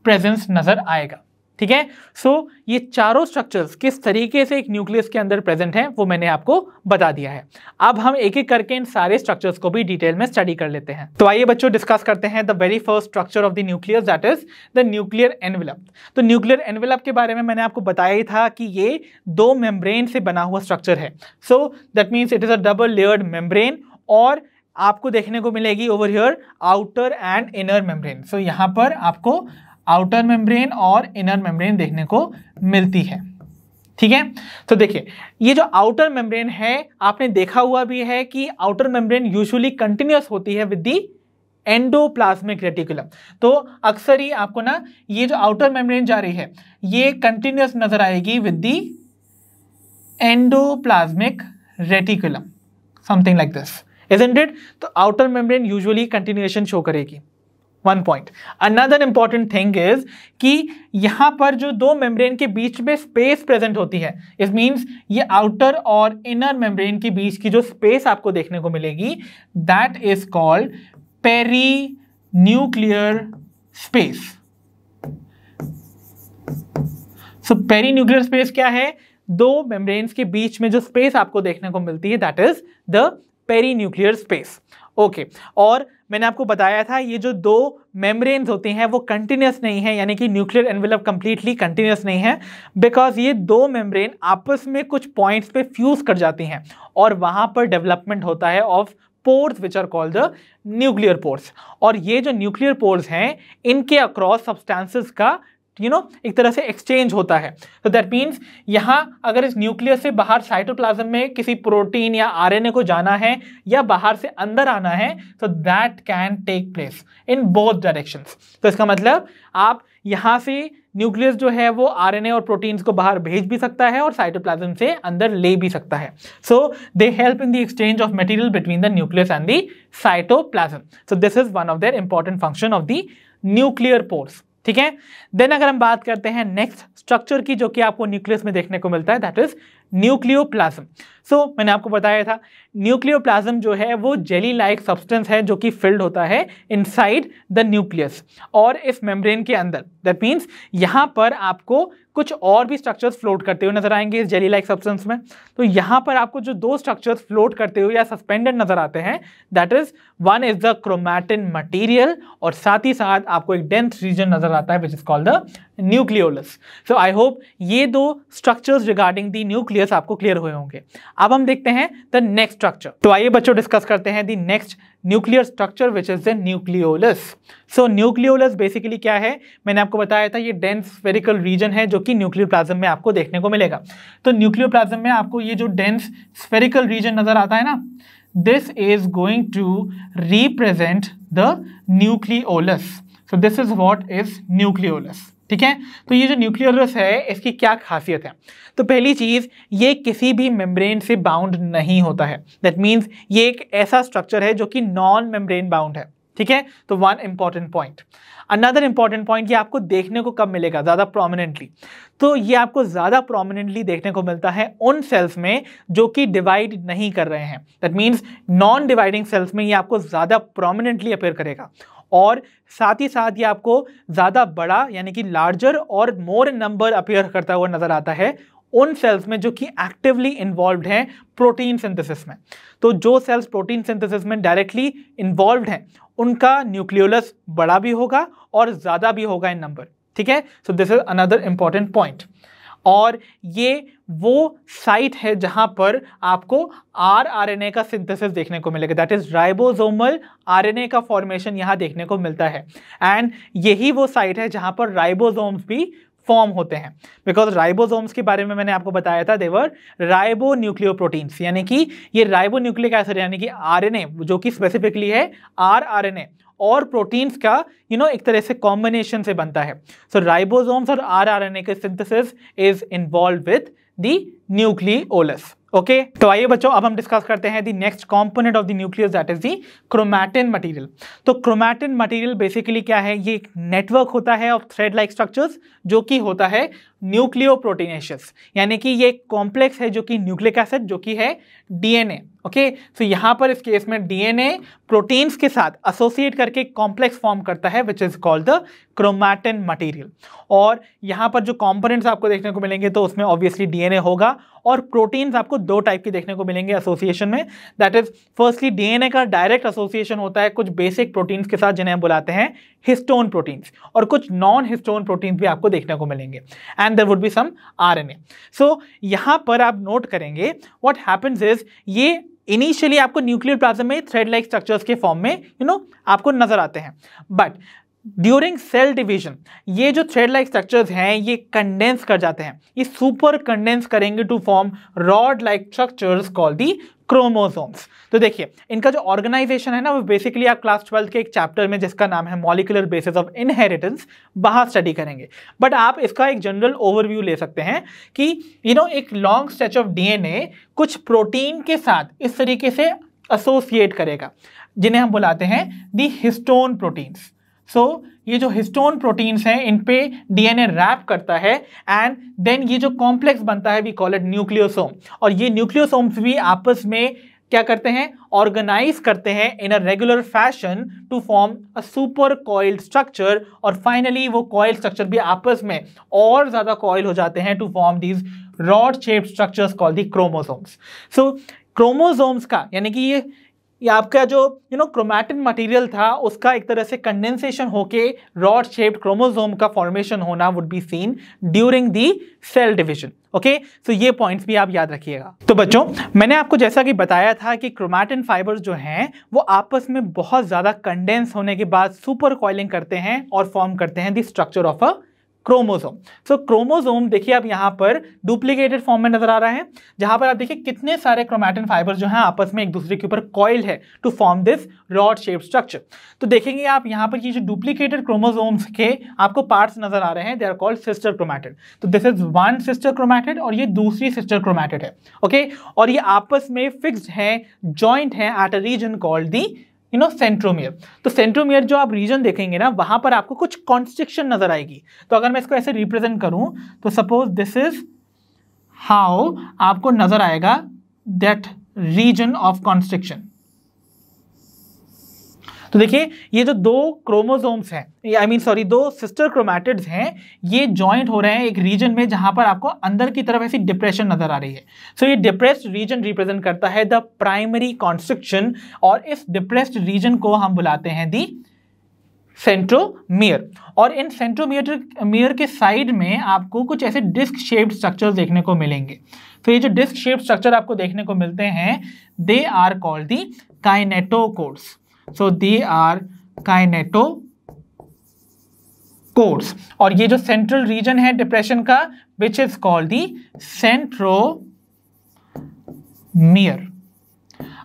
Speaker 1: प्रेजेंस नजर आएगा ठीक है सो ये चारों स्ट्रक्चर्स किस तरीके से एक न्यूक्लियस के अंदर प्रेजेंट हैं वो मैंने आपको बता दिया है अब हम एक एक करके इन सारे स्ट्रक्चर्स को भी डिटेल में स्टडी कर लेते हैं तो आइए बच्चों डिस्कस करते हैं the very first structure of the nucleus that is the nuclear envelope तो न्यूक्लियर एनविलप के बारे में मैंने आपको बताया ही था कि ये दो मेम्ब्रेन से बना हुआ स्ट्रक्चर है so that means it is a double layered membrane और आपको देखने को मिलेगी over here outer and inner membrane so यहाँ पर आपको आउटर मेम्ब्रेन और इनर मेम्ब्रेन देखने को मिलती है ठीक है तो देखिए ये जो आउटर मेम्ब्रेन है आपने देखा हुआ भी है कि आउटर मेम्ब्रेन यूजुअली कंटिन्यूस होती है विद दी एंडोप्लाज्मिक रेटिकुलम तो अक्सर ही आपको ना ये जो आउटर मेम्ब्रेन जा रही है ये कंटिन्यूस नजर आएगी with the endoplasmic reticulum something like this is it तो outer membrane usually continuation show करेगी one point another important thing is कि यहां पर जो दो मेम्ब्रेन के बीच में स्पेस प्रेजेंट होती है इस मीन्स ये आउटर और इनर मेम्ब्रेन के बीच की जो स्पेस आपको देखने को मिलेगी that is called perinuclear space so perinuclear space क्या है दो मेम्ब्रेन्स के बीच में जो स्पेस आपको देखने को मिलती है that is the perinuclear space okay और मैंने आपको बताया था ये जो दो मेम्ब्रेन्स होते हैं वो कंटिन्यूस नहीं है यानी कि न्यूक्लियर एनवेलप कंप्लीटली कंटिन्यूस नहीं है बिकॉज ये दो मेम्ब्रेन आपस में कुछ पॉइंट्स पे फ्यूज कर जाती हैं और वहाँ पर डेवलपमेंट होता है of pores which are called the nuclear pores और ये जो न्यूक्लियर पोर्स हैं इनके अक्रॉस सब्सटेंसेस का यू नो एक तरह से एक्सचेंज होता है तो दैट मीन्स यहाँ अगर इस न्यूक्लियस से बाहर साइटोप्लाज्म में किसी प्रोटीन या आरएनए को जाना है या बाहर से अंदर आना है तो that can take place in both directions तो इसका मतलब आप यहाँ से न्यूक्लियस जो है वो आरएनए और प्रोटीन्स को बाहर भेज भी सकता है और साइटोप्लाज्म से अंदर ले भी सकता है so they help in the exchange of material between the nucleus and the cytoplasm so this is one of their important function of the nuclear pores ठीक है देन अगर हम बात करते हैं नेक्स्ट स्ट्रक्चर की जो कि आपको न्यूक्लियस में देखने को मिलता है दैट इज न्यूक्लियोप्लाज्म सो मैंने आपको बताया था न्यूक्लियोप्लाज्म जो है वो जेली लाइक सब्सटेंस है जो कि फिल्ड होता है इनसाइड द न्यूक्लियस और इस मेम्ब्रेन के अंदर दैट मीन्स यहाँ पर आपको कुछ और भी स्ट्रक्चर्स फ्लोट करते हुए नजर आएंगे इस जेली लाइक सब्सटेंस में तो यहाँ पर आपको जो दो स्ट्रक्चर्स फ्लोट करते हुए या सस्पेंडेड नजर आते हैं that is one is the chromatin material और साथ ही साथ आपको एक डेंस रीजन नजर आता है which is called the nucleolus so I hope ये दो स्ट्रक्चर्स रिगार्डिंग द न्यूक्लियस आपको क्लियर हुए होंगे अब हम देखते हैं द नेक्स्ट स्ट्रक्चर तो आइए बच्चों डिस्कस करते हैं the next nuclear structure which is the nucleolus so nucleolus basically क्या है मैंने आपको बताया था ये डेंस स्फेरिकल रीजन है जो कि न्यूक्लियोप्लाज्म में आपको देखने को मिलेगा तो न्यूक्लियोप्लाज्म में आपको ये जो डेंस स्फेरिकल रीजन नजर आता है ना this is going to represent the nucleolus so this is what is nucleolus ठीक है तो ये जो न्यूक्लियरस है इसकी क्या खासियत है तो पहली चीज़ ये किसी भी मेम्ब्रेन से बाउंड नहीं होता है दैट मीन्स ये एक ऐसा स्ट्रक्चर है जो कि नॉन मेम्ब्रेन बाउंड है ठीक है तो one important point another important point ये आपको देखने को कब मिलेगा ज़्यादा प्रोमिनेंटली तो ये आपको ज़्यादा प्रोमिनेंटली देखने को मिलता है उन सेल्स में जो कि डिवाइड नहीं कर रहे हैं that means non dividing cells में ये आपको ज़्यादा प्रोमिनेंटली अपेयर करेगा और साथ ही साथ ये आपको ज़्यादा बड़ा यानी कि लार्जर और मोर नंबर अपेयर करता हुआ नज़र आता है उन सेल्स में जो कि एक्टिवली इन्वॉल्व हैं प्रोटीन सिंथेसिस में तो जो सेल्स प्रोटीन सिंथेसिस में डायरेक्टली इन्वॉल्व हैं उनका न्यूक्लियोलस बड़ा भी होगा और ज़्यादा भी होगा इन नंबर ठीक है so this is another important point और ये वो साइट है जहां पर आपको आर ए का सिंथेसिस देखने को मिलेगा दैट इज राइबोजोमल ए का फॉर्मेशन यहां देखने को मिलता है एंड यही वो साइट है जहां पर राइबोजोम्स भी फॉर्म होते हैं बिकॉज राइबोसोम्स के बारे में मैंने आपको बताया था देवर राइबो न्यूक्लियो प्रोटीन्स यानी कि ये राइबो न्यूक्लिक एसिड यानी कि ए जो कि स्पेसिफिकली है आर ए और प्रोटीन्स का यू you नो know, एक तरह से कॉम्बिनेशन से बनता है सो राइबोसोम्स और आर ए के synthesis is involve with the nucleolus okay okay, तो आइए बच्चों अब हम डिस्कस करते हैं the next component of the nucleus that is the chromatin material तो क्रोमैटिन मटेरियल बेसिकली क्या है ये एक नेटवर्क होता है ऑफ थ्रेड लाइक स्ट्रक्चर्स जो कि होता है न्यूक्लियो प्रोटीनेशियस यानी कि ये कॉम्प्लेक्स है जो कि न्यूक्लिक एसिड जो कि है डीएनए ओके सो यहाँ पर इस केस में डीएनए प्रोटीन्स के साथ एसोसिएट करके कॉम्प्लेक्स फॉर्म करता है which is called the chromatin material और यहाँ पर जो कंपोनेंट्स आपको देखने को मिलेंगे तो उसमें ऑब्वियसली डीएनए होगा और प्रोटीन्स आपको दो टाइप के देखने को मिलेंगे एसोसिएशन में दैट इज फर्स्टली डीएनए का डायरेक्ट एसोसिएशन होता है कुछ बेसिक प्रोटीन्स के साथ जिन्हें हम बुलाते हैं हिस्टोन प्रोटीन्स और कुछ नॉन हिस्टोन प्रोटीन्स भी आपको देखने को मिलेंगे and there would be some R N A so यहाँ पर आप नोट करेंगे वॉट हैपन्स इज ये इनिशियली आपको न्यूक्लियर प्लाज्म में थ्रेड लाइक स्ट्रक्चर्स के फॉर्म में यू you नो know, आपको नजर आते हैं बट ड्यूरिंग सेल डिवीजन ये जो थ्रेड लाइक स्ट्रक्चर्स हैं ये कंडेंस कर जाते हैं ये सुपर कंडेंस करेंगे to form rod like structures call the chromosomes तो देखिए इनका जो ऑर्गेनाइजेशन है ना वो बेसिकली आप क्लास ट्वेल्थ के एक चैप्टर में जिसका नाम है मॉलिकुलर बेसिस ऑफ इनहेरिटेंस वहाँ स्टडी करेंगे बट आप इसका एक जनरल ओवरव्यू ले सकते हैं कि यू नो एक लॉन्ग स्ट्रेच ऑफ डीएनए कुछ प्रोटीन के साथ इस तरीके से एसोसिएट करेगा जिन्हें हम बुलाते हैं the histone proteins so so, ये जो हिस्टोन प्रोटीन्स हैं इन पे डीएनए रैप करता है एंड देन ये जो कॉम्प्लेक्स बनता है वी कॉल इट न्यूक्लियोसोम और ये न्यूक्लियोसोम्स भी आपस में क्या करते हैं ऑर्गेनाइज करते हैं in a regular fashion to form a super coiled structure और फाइनली वो कॉयल स्ट्रक्चर भी आपस में और ज़्यादा कॉयल हो जाते हैं to form these rod shape structures call the chromosomes so chromosomes का यानी कि ये ये आपका जो यू नो क्रोमैटिन मटेरियल था उसका एक तरह से कंडेंसेशन होके रॉड शेप्ड क्रोमोसोम का फॉर्मेशन होना would be seen during the cell division okay so ये पॉइंट्स भी आप याद रखिएगा तो बच्चों मैंने आपको जैसा कि बताया था कि क्रोमैटिन फाइबर्स जो हैं वो आपस में बहुत ज़्यादा कंडेंस होने के बाद सुपर कॉइलिंग करते हैं और फॉर्म करते हैं the structure of a chromosome so chromosome देखिए आप यहाँ पर डुप्लीकेटेड फॉर्म में नजर आ रहा है जहाँ पर आप देखिए कितने सारे क्रोमैटिन फाइबर जो हैं आपस में एक दूसरे के ऊपर कॉयल है to form this rod shape structure तो देखेंगे आप यहाँ पर ये जो डुप्लीकेटेड क्रोमोजोम्स के आपको पार्ट्स नजर आ रहे हैं they are called sister chromatid तो this is one sister chromatid और ये दूसरी सिस्टर क्रोमैटेड है ओके okay? और ये आपस में फिक्सड है ज्वाइंट है at a region called the you know centromere तो सेंट्रोमियर जो आप रीजन देखेंगे ना वहां पर आपको कुछ कॉन्स्ट्रिक्शन नजर आएगी तो अगर मैं इसको ऐसे रिप्रेजेंट करूँ तो सपोज दिस इज हाउ आपको नजर आएगा दैट रीजन ऑफ कॉन्स्ट्रिक्शन तो देखिए ये जो दो क्रोमोजोम्स हैं आई मीन सॉरी दो सिस्टर क्रोमैटिड्स हैं ये जॉइंट हो रहे हैं एक रीजन में जहां पर आपको अंदर की तरफ ऐसी डिप्रेशन नजर आ रही है सो so, ये डिप्रेस्ड रीजन रिप्रेजेंट करता है द प्राइमरी कॉन्स्ट्रिक्शन और इस डिप्रेस्ड रीजन को हम बुलाते हैं दी सेंट्रोमियर और इन सेंट्रोमियर मियर के साइड में आपको कुछ ऐसे डिस्क शेप्ड स्ट्रक्चर देखने को मिलेंगे तो ये जो डिस्क शेप्ड स्ट्रक्चर आपको देखने को मिलते हैं they are called the kinetochores so they are kinetochores और ये जो सेंट्रल रीजन है डिप्रेशन का which is called the mere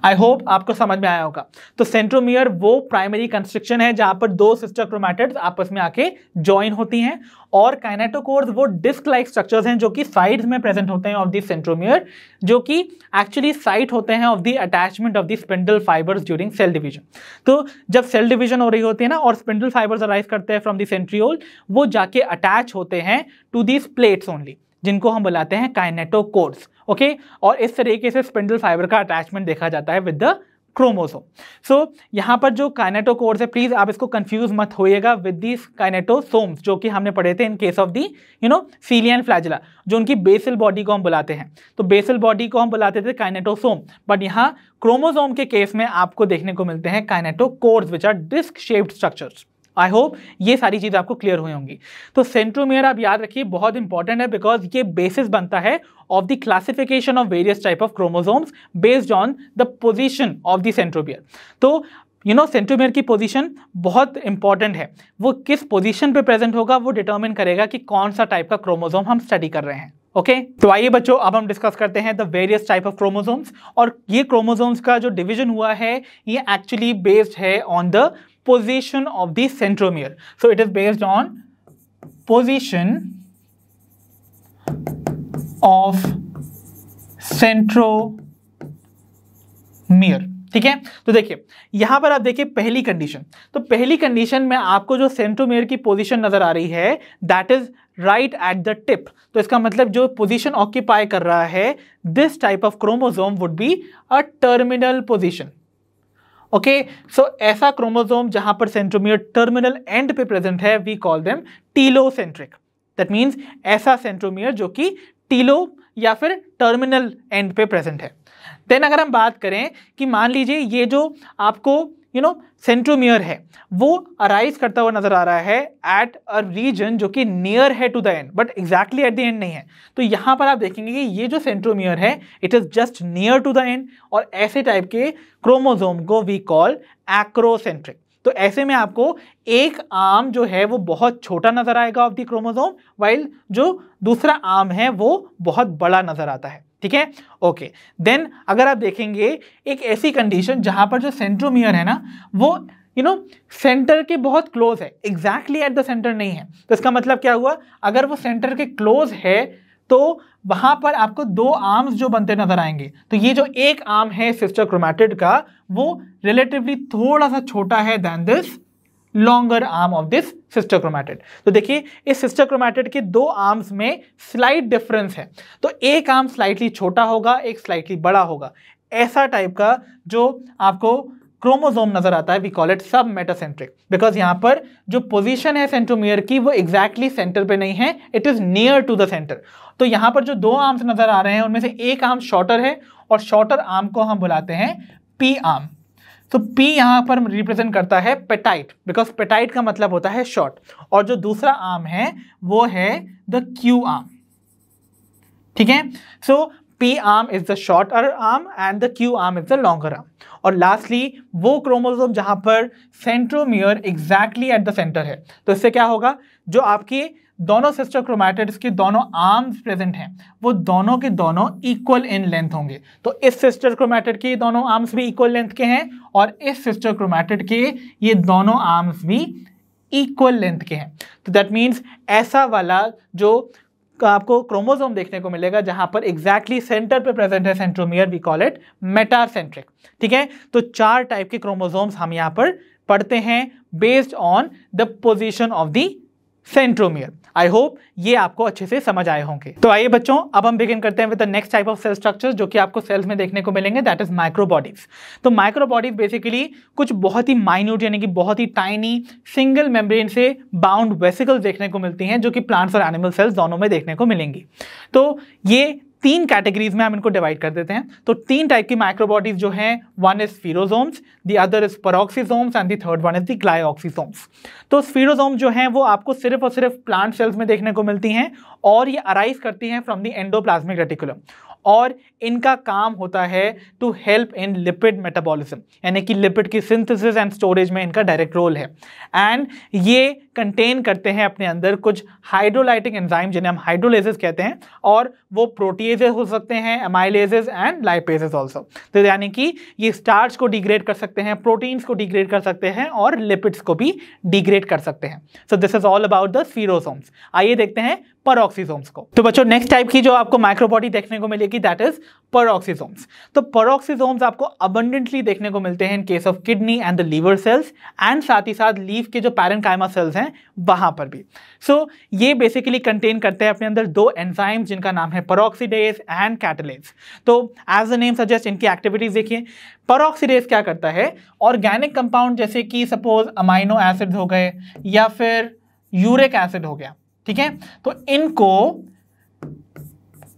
Speaker 1: I hope आपको समझ में आया होगा तो सेंट्रोमियर वो प्राइमरी कंस्ट्रक्शन है जहां पर दो सिस्टर क्रोमैटिड्स आपस में आके ज्वाइन होती हैं और काइनेटोकोर्स वो डिस्क लाइक स्ट्रक्चर्स हैं जो कि साइड्स में प्रेजेंट होते हैं ऑफ दी सेंट्रोमियर जो कि एक्चुअली साइट होते हैं of the attachment of the spindle fibres during cell division तो जब सेल डिवीजन हो रही होती है ना और स्पिंडल फाइबर्स अराइज करते हैं फ्रॉम द सेंट्रियोल वो जाके अटैच होते हैं टू दीज प्लेट्स ओनली जिनको हम बुलाते हैं काइनेटोकोर्स ओके और इस तरीके से स्पिंडल फाइबर का अटैचमेंट देखा जाता है विद द क्रोमोसोम सो यहाँ पर जो काइनेटोकोर्स है प्लीज़ आप इसको कंफ्यूज मत होइएगा विद दीज काइनेटोसोम्स जो कि हमने पढ़े थे in case of the you know cilia and flagella जो उनकी बेसल बॉडी को हम बुलाते हैं तो बेसल बॉडी को हम बुलाते थे काइनेटोसोम बट यहाँ क्रोमोसोम के केस में आपको देखने को मिलते हैं kinetochores which are disc shaped structures I hope ये सारी चीजें आपको क्लियर हुई होंगी तो सेंट्रोमेयर आप याद रखिए बहुत इंपॉर्टेंट है बिकॉज ये बेसिस बनता है of the classification of various type of chromosomes based on the position of the centromere तो यू नो सेंट्रोमेयर की पोजीशन बहुत इंपॉर्टेंट है वो किस पोजीशन पे प्रेजेंट होगा वो डिटर्मिन करेगा कि कौन सा टाइप का क्रोमोजोम हम स्टडी कर रहे हैं ओके okay? तो आइए बच्चों अब हम डिस्कस करते हैं the various type of chromosomes और ये क्रोमोसोम्स का जो डिवीजन हुआ है ये एक्चुअली बेस्ड है on the position of the centromere. So it is based on position of centromere. ठीक है तो देखिए यहां पर आप देखिए पहली कंडीशन तो पहली कंडीशन में आपको जो सेंट्रोमेयर की पोजीशन नजर आ रही है that is right at the tip तो इसका मतलब जो पोजीशन ऑक्यूपाई कर रहा है this type of chromosome would be a terminal position okay so ऐसा क्रोमोजोम जहां पर सेंट्रोमियर टर्मिनल एंड पे प्रेजेंट है we call them telocentric that means ऐसा सेंट्रोमियर जो कि टीलो या फिर टर्मिनल एंड पे प्रेजेंट है देन अगर हम बात करें कि मान लीजिए ये जो आपको यू नो सेंट्रोमियर है वो अराइज करता हुआ नजर आ रहा है एट अ रीजन जो कि नियर है to the end but exactly at the end नहीं है तो यहाँ पर आप देखेंगे कि ये जो सेंट्रोमियर है it is just near to the end और ऐसे टाइप के क्रोमोजोम को वी कॉल एक्रोसेंट्रिक तो ऐसे में आपको एक आर्म जो है वो बहुत छोटा नजर आएगा ऑफ द क्रोमोजोम वाइल जो दूसरा आर्म है वो बहुत बड़ा नजर आता है ठीक है ओके देन अगर आप देखेंगे एक ऐसी कंडीशन जहां पर जो सेंट्रोमियर है ना वो यू नो सेंटर के बहुत क्लोज है एग्जैक्टली एट द सेंटर नहीं है तो इसका मतलब क्या हुआ अगर वो सेंटर के क्लोज है तो वहां पर आपको दो आर्म्स जो बनते नजर आएंगे तो ये जो एक आर्म है सिस्टर क्रोमैटिड का वो रिलेटिवली थोड़ा सा छोटा है than this longer arm of this sister chromatid तो देखिए इस सिस्टर क्रोमैटेड के दो आर्म्स में स्लाइट डिफरेंस है तो एक आर्म स्लाइटली छोटा होगा एक स्लाइटली बड़ा होगा ऐसा टाइप का जो आपको क्रोमोजोम नजर आता है we call it sub metacentric because यहाँ पर जो पोजिशन है सेंट्रोमियर की वो एग्जैक्टली exactly सेंटर पर नहीं है it is near to the centre तो यहाँ पर जो दो आर्म्स नजर आ रहे हैं उनमें से एक आर्म शॉर्टर है और शॉर्टर आर्म को हम बुलाते हैं पी आर्म तो P यहाँ पर रिप्रेजेंट करता है पेटाइट बिकॉज पेटाइट का मतलब होता है शॉर्ट और जो दूसरा आर्म है वो है द Q आर्म ठीक है so P arm is the shorter arm and the Q arm is the longer arm और लास्टली वो क्रोमोजोम जहां पर centromere exactly at the centre है तो इससे क्या होगा जो आपकी दोनों सिस्टर क्रोमैटिड्स की दोनों आर्म्स प्रेजेंट हैं वो दोनों के दोनों इक्वल इन लेंथ होंगे तो इस सिस्टर क्रोमैटिड के दोनों आर्म्स भी इक्वल लेंथ के हैं और इस सिस्टर क्रोमैटिड के ये दोनों आर्म्स भी इक्वल लेंथ के हैं तो दैट मीन्स ऐसा वाला जो आपको क्रोमोजोम देखने को मिलेगा जहां पर एग्जैक्टली सेंटर पे प्रेजेंट है centromere we call it metacentric ठीक है तो चार टाइप के क्रोमोजोम्स हम यहां पर पढ़ते हैं based on the position of the centromere I hope ये आपको अच्छे से समझ आए होंगे तो आइए बच्चों अब हम बिगिन करते हैं with the next type of cell structures जो कि आपको सेल्स में देखने को मिलेंगे दैट इज माइक्रोबॉडीज तो माइक्रोबॉडीज बेसिकली कुछ बहुत ही माइन्यूट यानी कि बहुत ही टाइनी सिंगल मेम्ब्रेन से बाउंड वेसिकल्स देखने को मिलती हैं जो कि प्लांट्स और एनिमल सेल्स दोनों में देखने को मिलेंगी तो ये तीन कैटेगरीज में हम इनको डिवाइड कर देते हैं तो तीन टाइप की माइक्रोबॉडीज जो हैं one is spherosomes the other is peroxisomes and the third one is the glyoxysomes तो स्फीरोजोम जो हैं वो आपको सिर्फ और सिर्फ प्लांट सेल्स में देखने को मिलती हैं और ये अराइज करती हैं फ्रॉम द एंडोप्लाज्मिक रेटिकुलम और इनका काम होता है to help in lipid metabolism यानी कि लिपिड की सिंथेसिस एंड स्टोरेज में इनका डायरेक्ट रोल है एंड ये कंटेन करते हैं अपने अंदर कुछ हाइड्रोलाइटिक एंजाइम जिन्हें हम हाइड्रोलेजेस कहते हैं और वो प्रोटीजेज हो सकते हैं एमाइलेजेस एंड लाइपेजेस ऑल्सो तो यानी कि ये स्टार्च को डिग्रेड कर सकते हैं प्रोटीन्स को डिग्रेड कर सकते हैं और लिपिड्स को भी डिग्रेड कर सकते हैं so this is all about the spherosomes आइए देखते हैं परोक्सीजोम्स को तो बच्चों नेक्स्ट टाइप की जो आपको माइक्रोबॉडी देखने को मिलेगी दैट इज परोक्सीजोम्स तो परोक्सीजोम्स आपको अबंडेंटली देखने को मिलते हैं in case of kidney and the liver cells and साथ ही साथ लीव के जो पैरेंकाइमा सेल्स हैं हैं वहां पर भी सो so, ये बेसिकली कंटेन करते हैं अपने अंदर दो एंजाइम्स जिनका नाम है परोक्सीडेज एंड कैटलेज तो एज द नेम सजेस्ट इनकी एक्टिविटीज़ देखिए परोक्सीडेज क्या करता है ऑर्गेनिक कंपाउंड जैसे कि सपोज अमाइनो एसिड हो गए या फिर यूरिक एसिड हो गया ठीक है तो इनको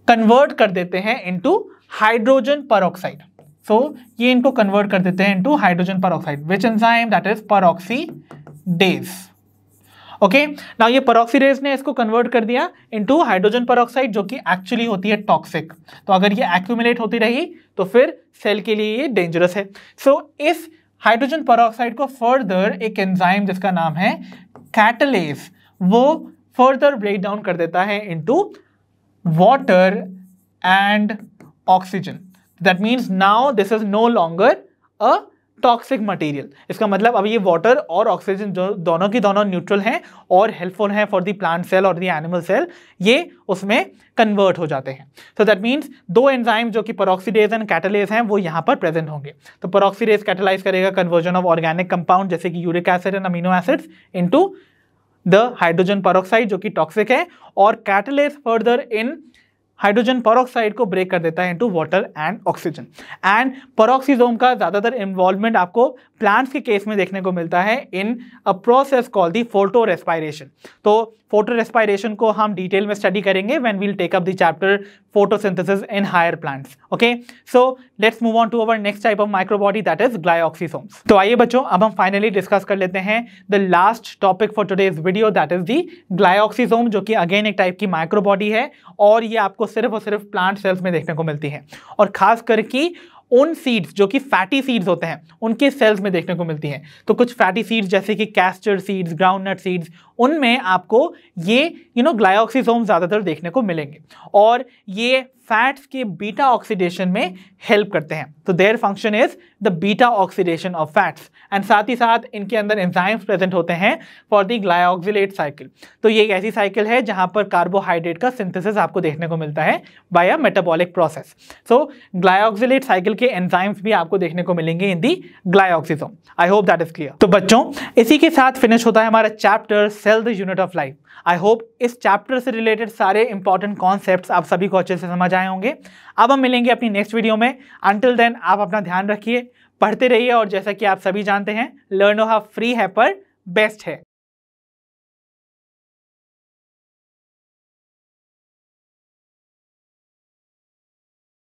Speaker 1: कन्वर्ट कर देते हैं इंटू हाइड्रोजन परोक्साइड सो ये इनको कन्वर्ट कर देते हैं into hydrogen peroxide which enzyme that is peroxidase okay ना ये परोक्सीडेज ने इसको कन्वर्ट कर दिया इनटू हाइड्रोजन परोक्साइड जो कि एक्चुअली होती है टॉक्सिक तो अगर ये एक्यूमुलेट होती रही तो फिर सेल के लिए ये डेंजरस है सो so, इस हाइड्रोजन परोक्साइड को फर्दर एक एंजाइम जिसका नाम है कैटलेस वो फर्दर ब्रेक डाउन कर देता है into water and oxygen that means now this is no longer a toxic material इसका मतलब अब ये वाटर और ऑक्सीजन दोनों की दोनों न्यूट्रल हैं और हेल्पफुल हैं फॉर दी प्लांट सेल और दी एनिमल सेल ये उसमें कन्वर्ट हो जाते हैं सो दैट मीन्स दो एंजाइम जो कि परोक्सीडेज एंड कैटलेज हैं वो यहाँ पर प्रेजेंट होंगे तो परोक्सीडेज कैटलाइज करेगा कन्वर्जन ऑफ ऑर्गेनिक कंपाउंड जैसे कि uric acid and amino acids into the hydrogen peroxide जो कि टॉक्सिक है और कैटलेज फर्दर इन हाइड्रोजन परोक्साइड को ब्रेक कर देता है into water and oxygen and peroxisome का ज़्यादातर इन्वॉल्वमेंट आपको प्लांट्स के केस में देखने को मिलता है in a process call the photorespiration तो फोटो रेस्पायरेशन को हम डिटेल में स्टडी करेंगे when we'll take up the chapter photosynthesis in higher plants okay so let's move on to our next type of microbody that is glyoxysomes तो आइए बच्चों अब हम फाइनली डिस्कस कर लेते हैं the last topic for today's video that is the glyoxysome जो कि अगेन एक टाइप की माइक्रोबॉडी है और ये आपको सिर्फ और सिर्फ प्लांट सेल्स में देखने को मिलती है और खास करके उन सीड्स जो कि फैटी सीड्स होते हैं उनके सेल्स में देखने को मिलती हैं तो कुछ फैटी सीड्स जैसे कि castor seeds groundnut seeds उनमें आपको ये यू नो ग्लायोक्सीसोम ज़्यादातर देखने को मिलेंगे और ये फैट्स के बीटा ऑक्सीडेशन में हेल्प करते हैं तो their function is the beta oxidation of fats and साथ ही साथ इनके अंदर एंजाइम्स प्रेजेंट होते हैं फॉर दी ग्लायोक्सिलेट साइकिल तो ये एक ऐसी साइकिल है जहां पर कार्बोहाइड्रेट का सिंथेसिस आपको देखने को मिलता है by a metabolic process so glyoxylate cycle के एंजाइम्स भी आपको देखने को मिलेंगे in the glyoxysome I hope that is clear तो बच्चों इसी के साथ फिनिश होता है हमारा chapter cell the unit of life I hope इस चैप्टर से रिलेटेड सारे इंपॉर्टेंट कॉन्सेप्ट आप सभी को अच्छे से समझ आए होंगे अब हम मिलेंगे अपनी नेक्स्ट वीडियो में अंटिल देन आप अपना ध्यान रखिए पढ़ते रहिए और जैसा कि आप सभी जानते हैं लर्नो हाफ फ्री है पर बेस्ट है